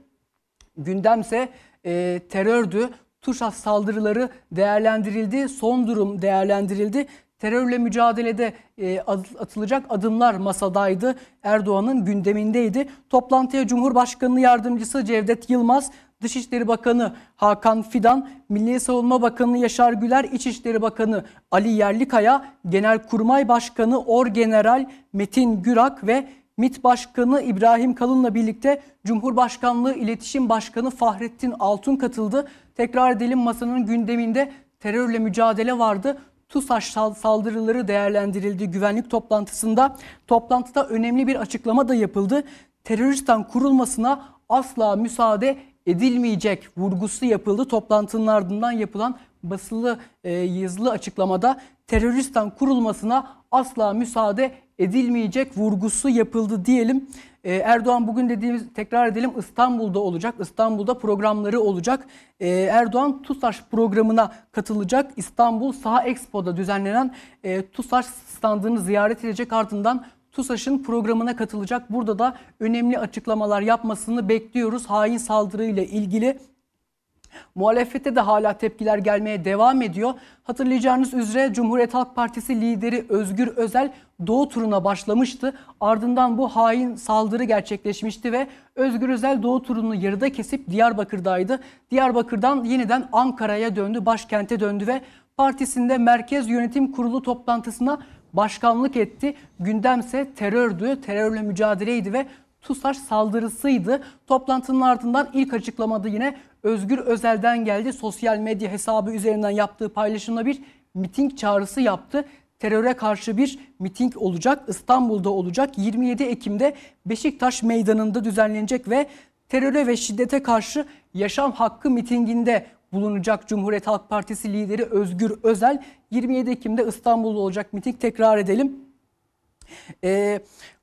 Speaker 9: Gündemse e, terördü. TUŞAS saldırıları değerlendirildi, son durum değerlendirildi. Terörle mücadelede e, atılacak adımlar masadaydı. Erdoğan'ın gündemindeydi. Toplantıya Cumhurbaşkanlığı Yardımcısı Cevdet Yılmaz, Dışişleri Bakanı Hakan Fidan, Milli Savunma Bakanı Yaşar Güler, İçişleri Bakanı Ali Yerlikaya, Genelkurmay Başkanı Orgeneral Metin Gürak ve MİT Başkanı İbrahim Kalın'la birlikte Cumhurbaşkanlığı İletişim Başkanı Fahrettin Altun katıldı. Tekrar edelim masanın gündeminde terörle mücadele vardı. TUSAŞ saldırıları değerlendirildi güvenlik toplantısında. Toplantıda önemli bir açıklama da yapıldı. Teröristten kurulmasına asla müsaade edilmeyecek vurgusu yapıldı. Toplantının ardından yapılan basılı e, yazılı açıklamada teröristten kurulmasına asla müsaade edilmeyecek vurgusu yapıldı diyelim. Ee, Erdoğan bugün dediğimiz tekrar edelim İstanbul'da olacak. İstanbul'da programları olacak. Ee, Erdoğan TUSAŞ programına katılacak. İstanbul Saha Expo'da düzenlenen e, TUSAŞ standını ziyaret edecek ardından TUSAŞ'ın programına katılacak. Burada da önemli açıklamalar yapmasını bekliyoruz. Hain saldırıyla ilgili Muhalefette de hala tepkiler gelmeye devam ediyor. Hatırlayacağınız üzere Cumhuriyet Halk Partisi lideri Özgür Özel Doğu turuna başlamıştı. Ardından bu hain saldırı gerçekleşmişti ve Özgür Özel Doğu turunu yarıda kesip Diyarbakır'daydı. Diyarbakır'dan yeniden Ankara'ya döndü, başkente döndü ve partisinde Merkez Yönetim Kurulu toplantısına başkanlık etti. Gündemse terördü, terörle mücadeleydi ve TUSAŞ saldırısıydı. Toplantının ardından ilk açıklamada yine Özgür Özel'den geldi. Sosyal medya hesabı üzerinden yaptığı paylaşımda bir miting çağrısı yaptı. Teröre karşı bir miting olacak. İstanbul'da olacak. 27 Ekim'de Beşiktaş Meydanı'nda düzenlenecek ve teröre ve şiddete karşı yaşam hakkı mitinginde bulunacak Cumhuriyet Halk Partisi lideri Özgür Özel 27 Ekim'de İstanbul'da olacak miting tekrar edelim. Ee,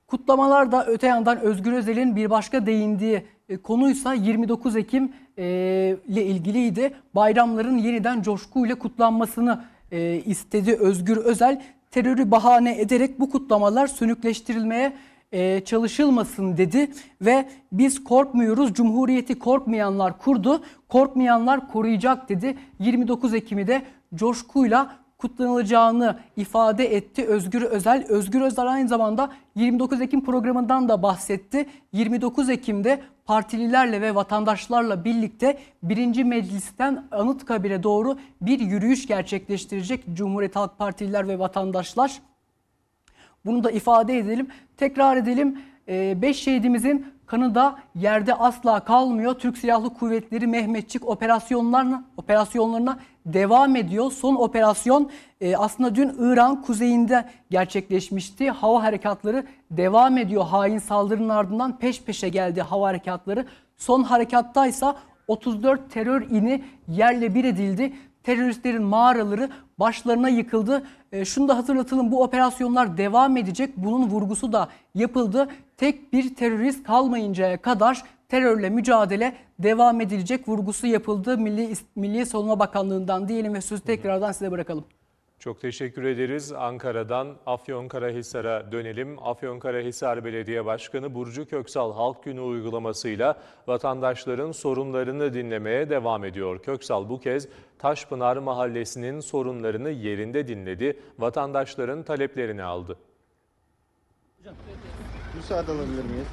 Speaker 9: kutlamalar da öte yandan Özgür Özel'in bir başka değindiği e, konuysa 29 Ekim ile ilgiliydi. Bayramların yeniden coşkuyla kutlanmasını e, istedi Özgür Özel. Terörü bahane ederek bu kutlamalar sönükleştirilmeye e, çalışılmasın dedi ve biz korkmuyoruz Cumhuriyeti korkmayanlar kurdu, korkmayanlar koruyacak dedi. 29 Ekim'i de coşkuyla kutlanılacağını ifade etti Özgür Özel. Özgür Özel aynı zamanda 29 Ekim programından da bahsetti. 29 Ekim'de partililerle ve vatandaşlarla birlikte birinci meclisten Anıtkabir'e doğru bir yürüyüş gerçekleştirecek Cumhuriyet Halk Partililer ve vatandaşlar. Bunu da ifade edelim. Tekrar edelim. Ee, Beş şehidimizin Kanı da yerde asla kalmıyor. Türk Silahlı Kuvvetleri Mehmetçik operasyonlarına operasyonlarına devam ediyor. Son operasyon e, aslında dün İran kuzeyinde gerçekleşmişti. Hava harekatları devam ediyor. Hain saldırının ardından peş peşe geldi hava harekatları. Son harekattaysa 34 terör ini yerle bir edildi teröristlerin mağaraları başlarına yıkıldı. E, şunu da hatırlatalım bu operasyonlar devam edecek. Bunun vurgusu da yapıldı. Tek bir terörist kalmayıncaya kadar terörle mücadele devam edilecek vurgusu yapıldı. Milli Milli Savunma Bakanlığı'ndan diyelim ve sözü tekrardan size bırakalım.
Speaker 1: Çok teşekkür ederiz. Ankara'dan Afyonkarahisar'a dönelim. Afyonkarahisar Belediye Başkanı Burcu Köksal Halk Günü uygulamasıyla vatandaşların sorunlarını dinlemeye devam ediyor. Köksal bu kez Taşpınar Mahallesi'nin sorunlarını yerinde dinledi, vatandaşların taleplerini aldı.
Speaker 10: Müsaade alabilir miyiz?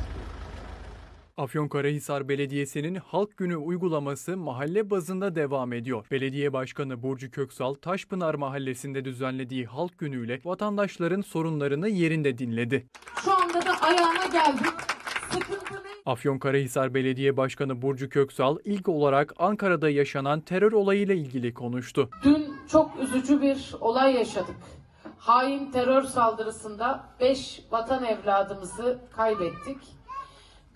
Speaker 4: Afyonkarahisar Belediyesi'nin Halk Günü uygulaması mahalle bazında devam ediyor. Belediye Başkanı Burcu Köksal, Taşpınar Mahallesi'nde düzenlediği Halk Günü'yle vatandaşların sorunlarını yerinde dinledi.
Speaker 11: Şu anda da ayağına geldim.
Speaker 4: Afyonkarahisar Belediye Başkanı Burcu Köksal ilk olarak Ankara'da yaşanan terör olayıyla ilgili konuştu.
Speaker 11: Dün çok üzücü bir olay yaşadık. Hain terör saldırısında 5 vatan evladımızı kaybettik.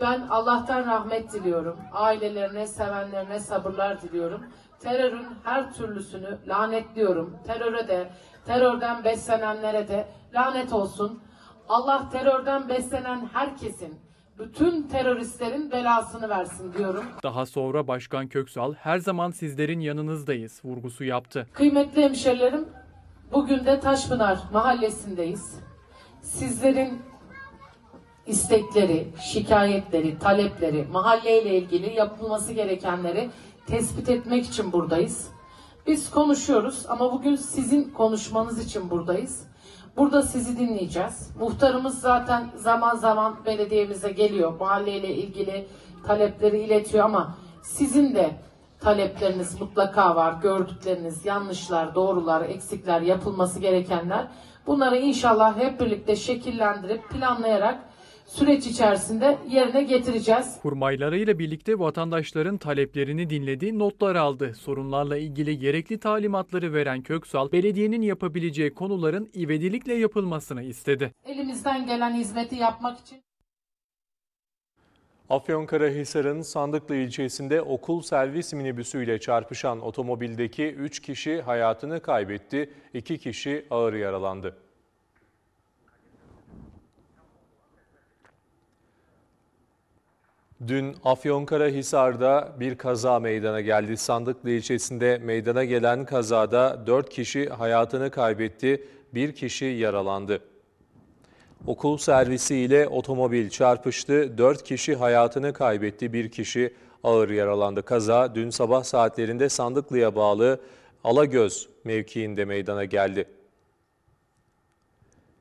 Speaker 11: Ben Allah'tan rahmet diliyorum. Ailelerine, sevenlerine sabırlar diliyorum. Terörün her türlüsünü lanetliyorum. Teröre de, terörden beslenenlere de lanet olsun. Allah terörden beslenen herkesin, bütün teröristlerin belasını versin diyorum.
Speaker 4: Daha sonra Başkan Köksal her zaman sizlerin yanınızdayız vurgusu yaptı.
Speaker 11: Kıymetli hemşerilerim, bugün de Taşpınar mahallesindeyiz. Sizlerin istekleri, şikayetleri, talepleri, mahalleyle ilgili yapılması gerekenleri tespit etmek için buradayız. Biz konuşuyoruz ama bugün sizin konuşmanız için buradayız. Burada sizi dinleyeceğiz. Muhtarımız zaten zaman zaman belediyemize geliyor. Mahalleyle ilgili talepleri iletiyor ama sizin de talepleriniz mutlaka var. Gördükleriniz, yanlışlar, doğrular, eksikler, yapılması gerekenler. Bunları inşallah hep birlikte şekillendirip planlayarak süreç içerisinde yerine getireceğiz.
Speaker 4: Kurmaylarıyla birlikte vatandaşların taleplerini dinledi, notlar aldı. Sorunlarla ilgili gerekli talimatları veren Köksal, belediyenin yapabileceği konuların ivedilikle yapılmasını istedi.
Speaker 11: Elimizden gelen hizmeti yapmak için
Speaker 4: Afyonkarahisar'ın
Speaker 1: Sandıklı ilçesinde okul servis minibüsüyle çarpışan otomobildeki 3 kişi hayatını kaybetti, 2 kişi ağır yaralandı. Dün Afyonkarahisar'da bir kaza meydana geldi. Sandıklı ilçesinde meydana gelen kazada 4 kişi hayatını kaybetti, 1 kişi yaralandı. Okul servisi ile otomobil çarpıştı, 4 kişi hayatını kaybetti, 1 kişi ağır yaralandı. Kaza dün sabah saatlerinde Sandıklı'ya bağlı Alagöz mevkiinde meydana geldi.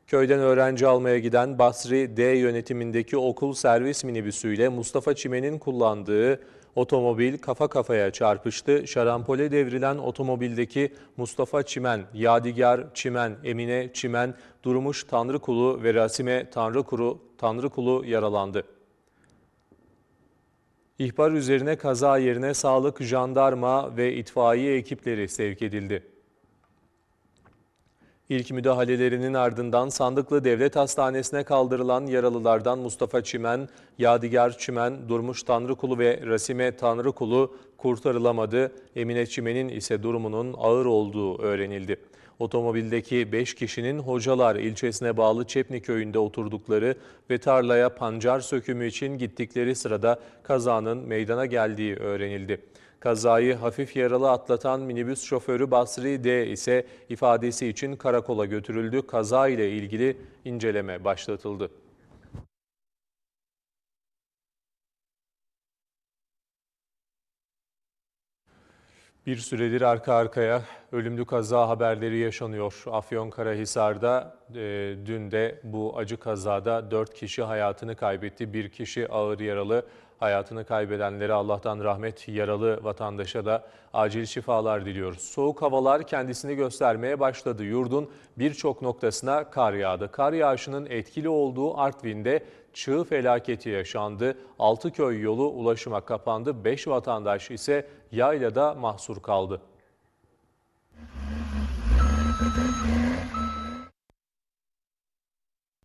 Speaker 1: Köyden öğrenci almaya giden Basri D yönetimindeki okul servis minibüsüyle Mustafa Çimen'in kullandığı otomobil kafa kafaya çarpıştı. Şarampole devrilen otomobildeki Mustafa Çimen, Yadigar Çimen, Emine Çimen, Durmuş Tanrıkulu ve Rasime Tanrıkulu, Tanrıkulu yaralandı. İhbar üzerine kaza yerine sağlık, jandarma ve itfaiye ekipleri sevk edildi. İlk müdahalelerinin ardından Sandıklı Devlet Hastanesi'ne kaldırılan yaralılardan Mustafa Çimen, Yadigar Çimen, Durmuş Tanrıkulu ve Rasime Tanrıkulu kurtarılamadı. Emine Çimen'in ise durumunun ağır olduğu öğrenildi. Otomobildeki 5 kişinin Hocalar ilçesine bağlı Çepni köyünde oturdukları ve tarlaya pancar sökümü için gittikleri sırada kazanın meydana geldiği öğrenildi. Kazayı hafif yaralı atlatan minibüs şoförü Basri D ise ifadesi için karakola götürüldü. Kaza ile ilgili inceleme başlatıldı. Bir süredir arka arkaya ölümlü kaza haberleri yaşanıyor. Afyonkarahisar'da e, dün de bu acı kazada 4 kişi hayatını kaybetti. Bir kişi ağır yaralı. Hayatını kaybedenlere Allah'tan rahmet, yaralı vatandaşa da acil şifalar diliyoruz. Soğuk havalar kendisini göstermeye başladı. Yurdun birçok noktasına kar yağdı. Kar yağışının etkili olduğu Artvin'de çığ felaketi yaşandı. köy yolu ulaşıma kapandı. 5 vatandaş ise yaylada mahsur kaldı.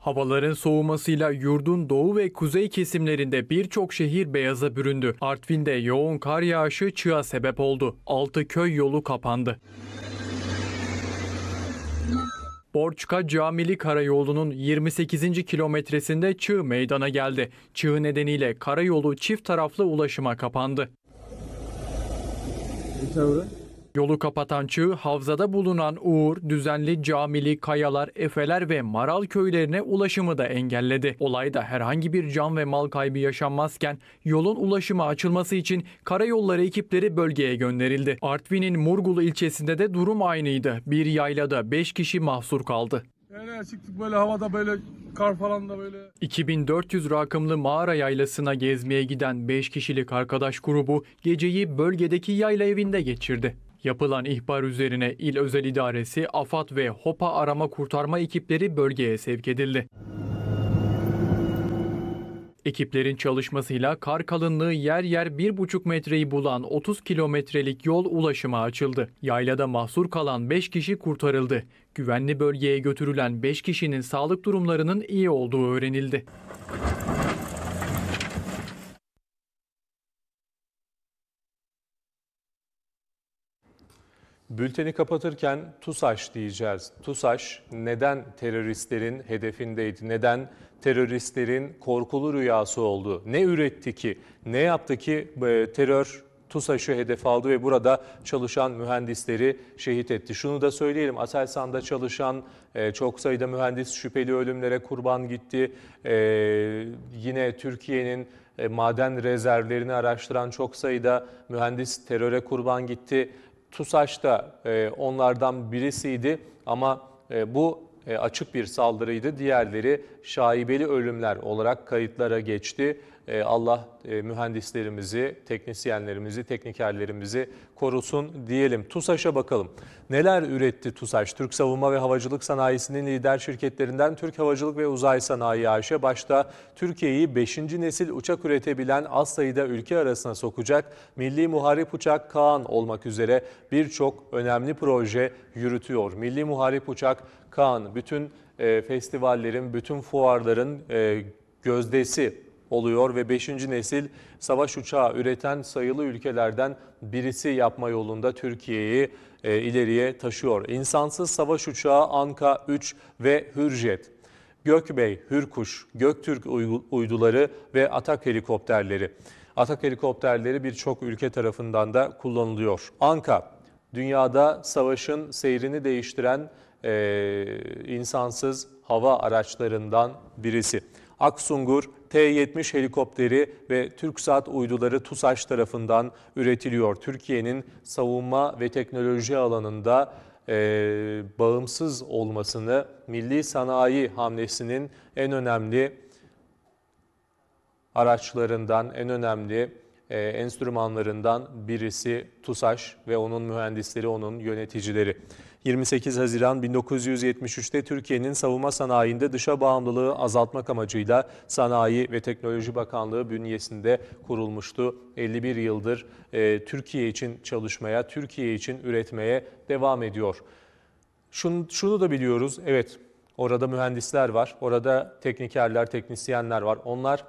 Speaker 4: Havaların soğumasıyla yurdun doğu ve kuzey kesimlerinde birçok şehir beyaza büründü. Artvin'de yoğun kar yağışı çığa sebep oldu. Altı köy yolu kapandı. Borçka Camili Karayolu'nun 28. kilometresinde çığ meydana geldi. Çığ nedeniyle karayolu çift taraflı ulaşıma kapandı. Bir Yolu kapatan çığ havzada bulunan Uğur, Düzenli, Camili, Kayalar, Efeler ve Maral köylerine ulaşımı da engelledi. Olayda herhangi bir can ve mal kaybı yaşanmazken yolun ulaşımı açılması için karayolları ekipleri bölgeye gönderildi. Artvin'in Murgul ilçesinde de durum aynıydı. Bir yaylada 5 kişi mahsur kaldı. Nereye çıktık böyle havada böyle kar falan da böyle. 2400 rakımlı mağara yaylasına gezmeye giden 5 kişilik arkadaş grubu geceyi bölgedeki yayla evinde geçirdi. Yapılan ihbar üzerine il özel idaresi, AFAD ve HOPA arama kurtarma ekipleri bölgeye sevk edildi. Ekiplerin çalışmasıyla kar kalınlığı yer yer 1,5 metreyi bulan 30 kilometrelik yol ulaşıma açıldı. Yaylada mahsur kalan 5 kişi kurtarıldı. Güvenli bölgeye götürülen 5 kişinin sağlık durumlarının iyi olduğu öğrenildi. Bülteni
Speaker 1: kapatırken TUSAŞ diyeceğiz. TUSAŞ neden teröristlerin hedefindeydi? Neden teröristlerin korkulu rüyası oldu? Ne üretti ki? Ne yaptı ki e, terör TUSAŞ'ı hedef aldı ve burada çalışan mühendisleri şehit etti. Şunu da söyleyelim, Aselsan'da çalışan e, çok sayıda mühendis şüpheli ölümlere kurban gitti. E, yine Türkiye'nin maden rezervlerini araştıran çok sayıda mühendis teröre kurban gitti. TUSAŞ da e, onlardan birisiydi ama e, bu e, açık bir saldırıydı. Diğerleri şaibeli ölümler olarak kayıtlara geçti. E, Allah e, mühendislerimizi, teknisyenlerimizi, teknikerlerimizi korusun diyelim. TUSAŞ'a bakalım. Neler üretti TUSAŞ? Türk Savunma ve Havacılık Sanayisi'nin lider şirketlerinden Türk Havacılık ve Uzay Sanayi AŞ e başta Türkiye'yi 5. nesil uçak üretebilen az sayıda ülke arasına sokacak Milli Muharip Uçak Kaan olmak üzere birçok önemli proje yürütüyor. Milli Muharip Uçak Kaan bütün festivallerin, bütün fuarların gözdesi oluyor ve 5. nesil savaş uçağı üreten sayılı ülkelerden birisi yapma yolunda Türkiye'yi e, ileriye taşıyor. İnsansız savaş uçağı Anka 3 ve Hürjet, Gökbey, Hürkuş, Göktürk uyduları ve Atak helikopterleri. Atak helikopterleri birçok ülke tarafından da kullanılıyor. Anka, dünyada savaşın seyrini değiştiren e, insansız hava araçlarından birisi. Aksungur T-70 helikopteri ve TürkSat uyduları TUSAŞ tarafından üretiliyor. Türkiye'nin savunma ve teknoloji alanında e, bağımsız olmasını milli sanayi hamlesinin en önemli araçlarından, en önemli e, enstrümanlarından birisi TUSAŞ ve onun mühendisleri, onun yöneticileri. 28 Haziran 1973'te Türkiye'nin savunma sanayinde dışa bağımlılığı azaltmak amacıyla Sanayi ve Teknoloji Bakanlığı bünyesinde kurulmuştu. 51 yıldır e, Türkiye için çalışmaya, Türkiye için üretmeye devam ediyor. Şunu, şunu da biliyoruz, evet orada mühendisler var, orada teknikerler, teknisyenler var. Onlar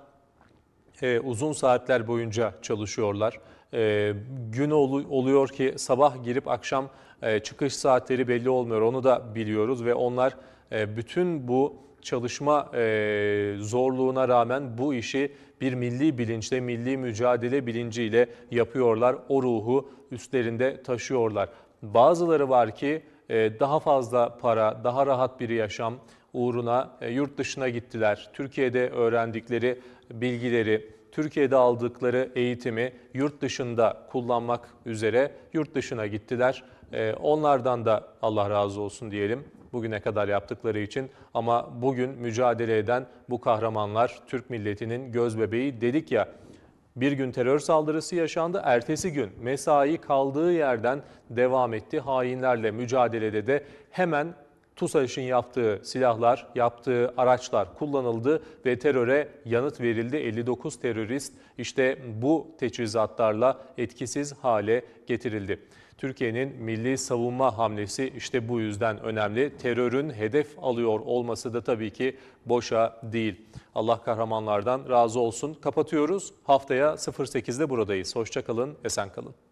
Speaker 1: e, uzun saatler boyunca çalışıyorlar e, gün ol, oluyor ki sabah girip akşam e, çıkış saatleri belli olmuyor. Onu da biliyoruz ve onlar e, bütün bu çalışma e, zorluğuna rağmen bu işi bir milli bilinçle, milli mücadele bilinciyle yapıyorlar. O ruhu üstlerinde taşıyorlar. Bazıları var ki e, daha fazla para, daha rahat bir yaşam uğruna e, yurt dışına gittiler. Türkiye'de öğrendikleri bilgileri, Türkiye'de aldıkları eğitimi yurt dışında kullanmak üzere yurt dışına gittiler. Ee, onlardan da Allah razı olsun diyelim bugüne kadar yaptıkları için ama bugün mücadele eden bu kahramanlar Türk milletinin gözbebeği dedik ya. Bir gün terör saldırısı yaşandı. Ertesi gün mesai kaldığı yerden devam etti. Hainlerle mücadelede de hemen TUSAŞ'ın yaptığı silahlar, yaptığı araçlar kullanıldı ve teröre yanıt verildi. 59 terörist işte bu teçhizatlarla etkisiz hale getirildi. Türkiye'nin milli savunma hamlesi işte bu yüzden önemli. Terörün hedef alıyor olması da tabii ki boşa değil. Allah kahramanlardan razı olsun. Kapatıyoruz. Haftaya 08'de buradayız. Hoşçakalın, esen kalın.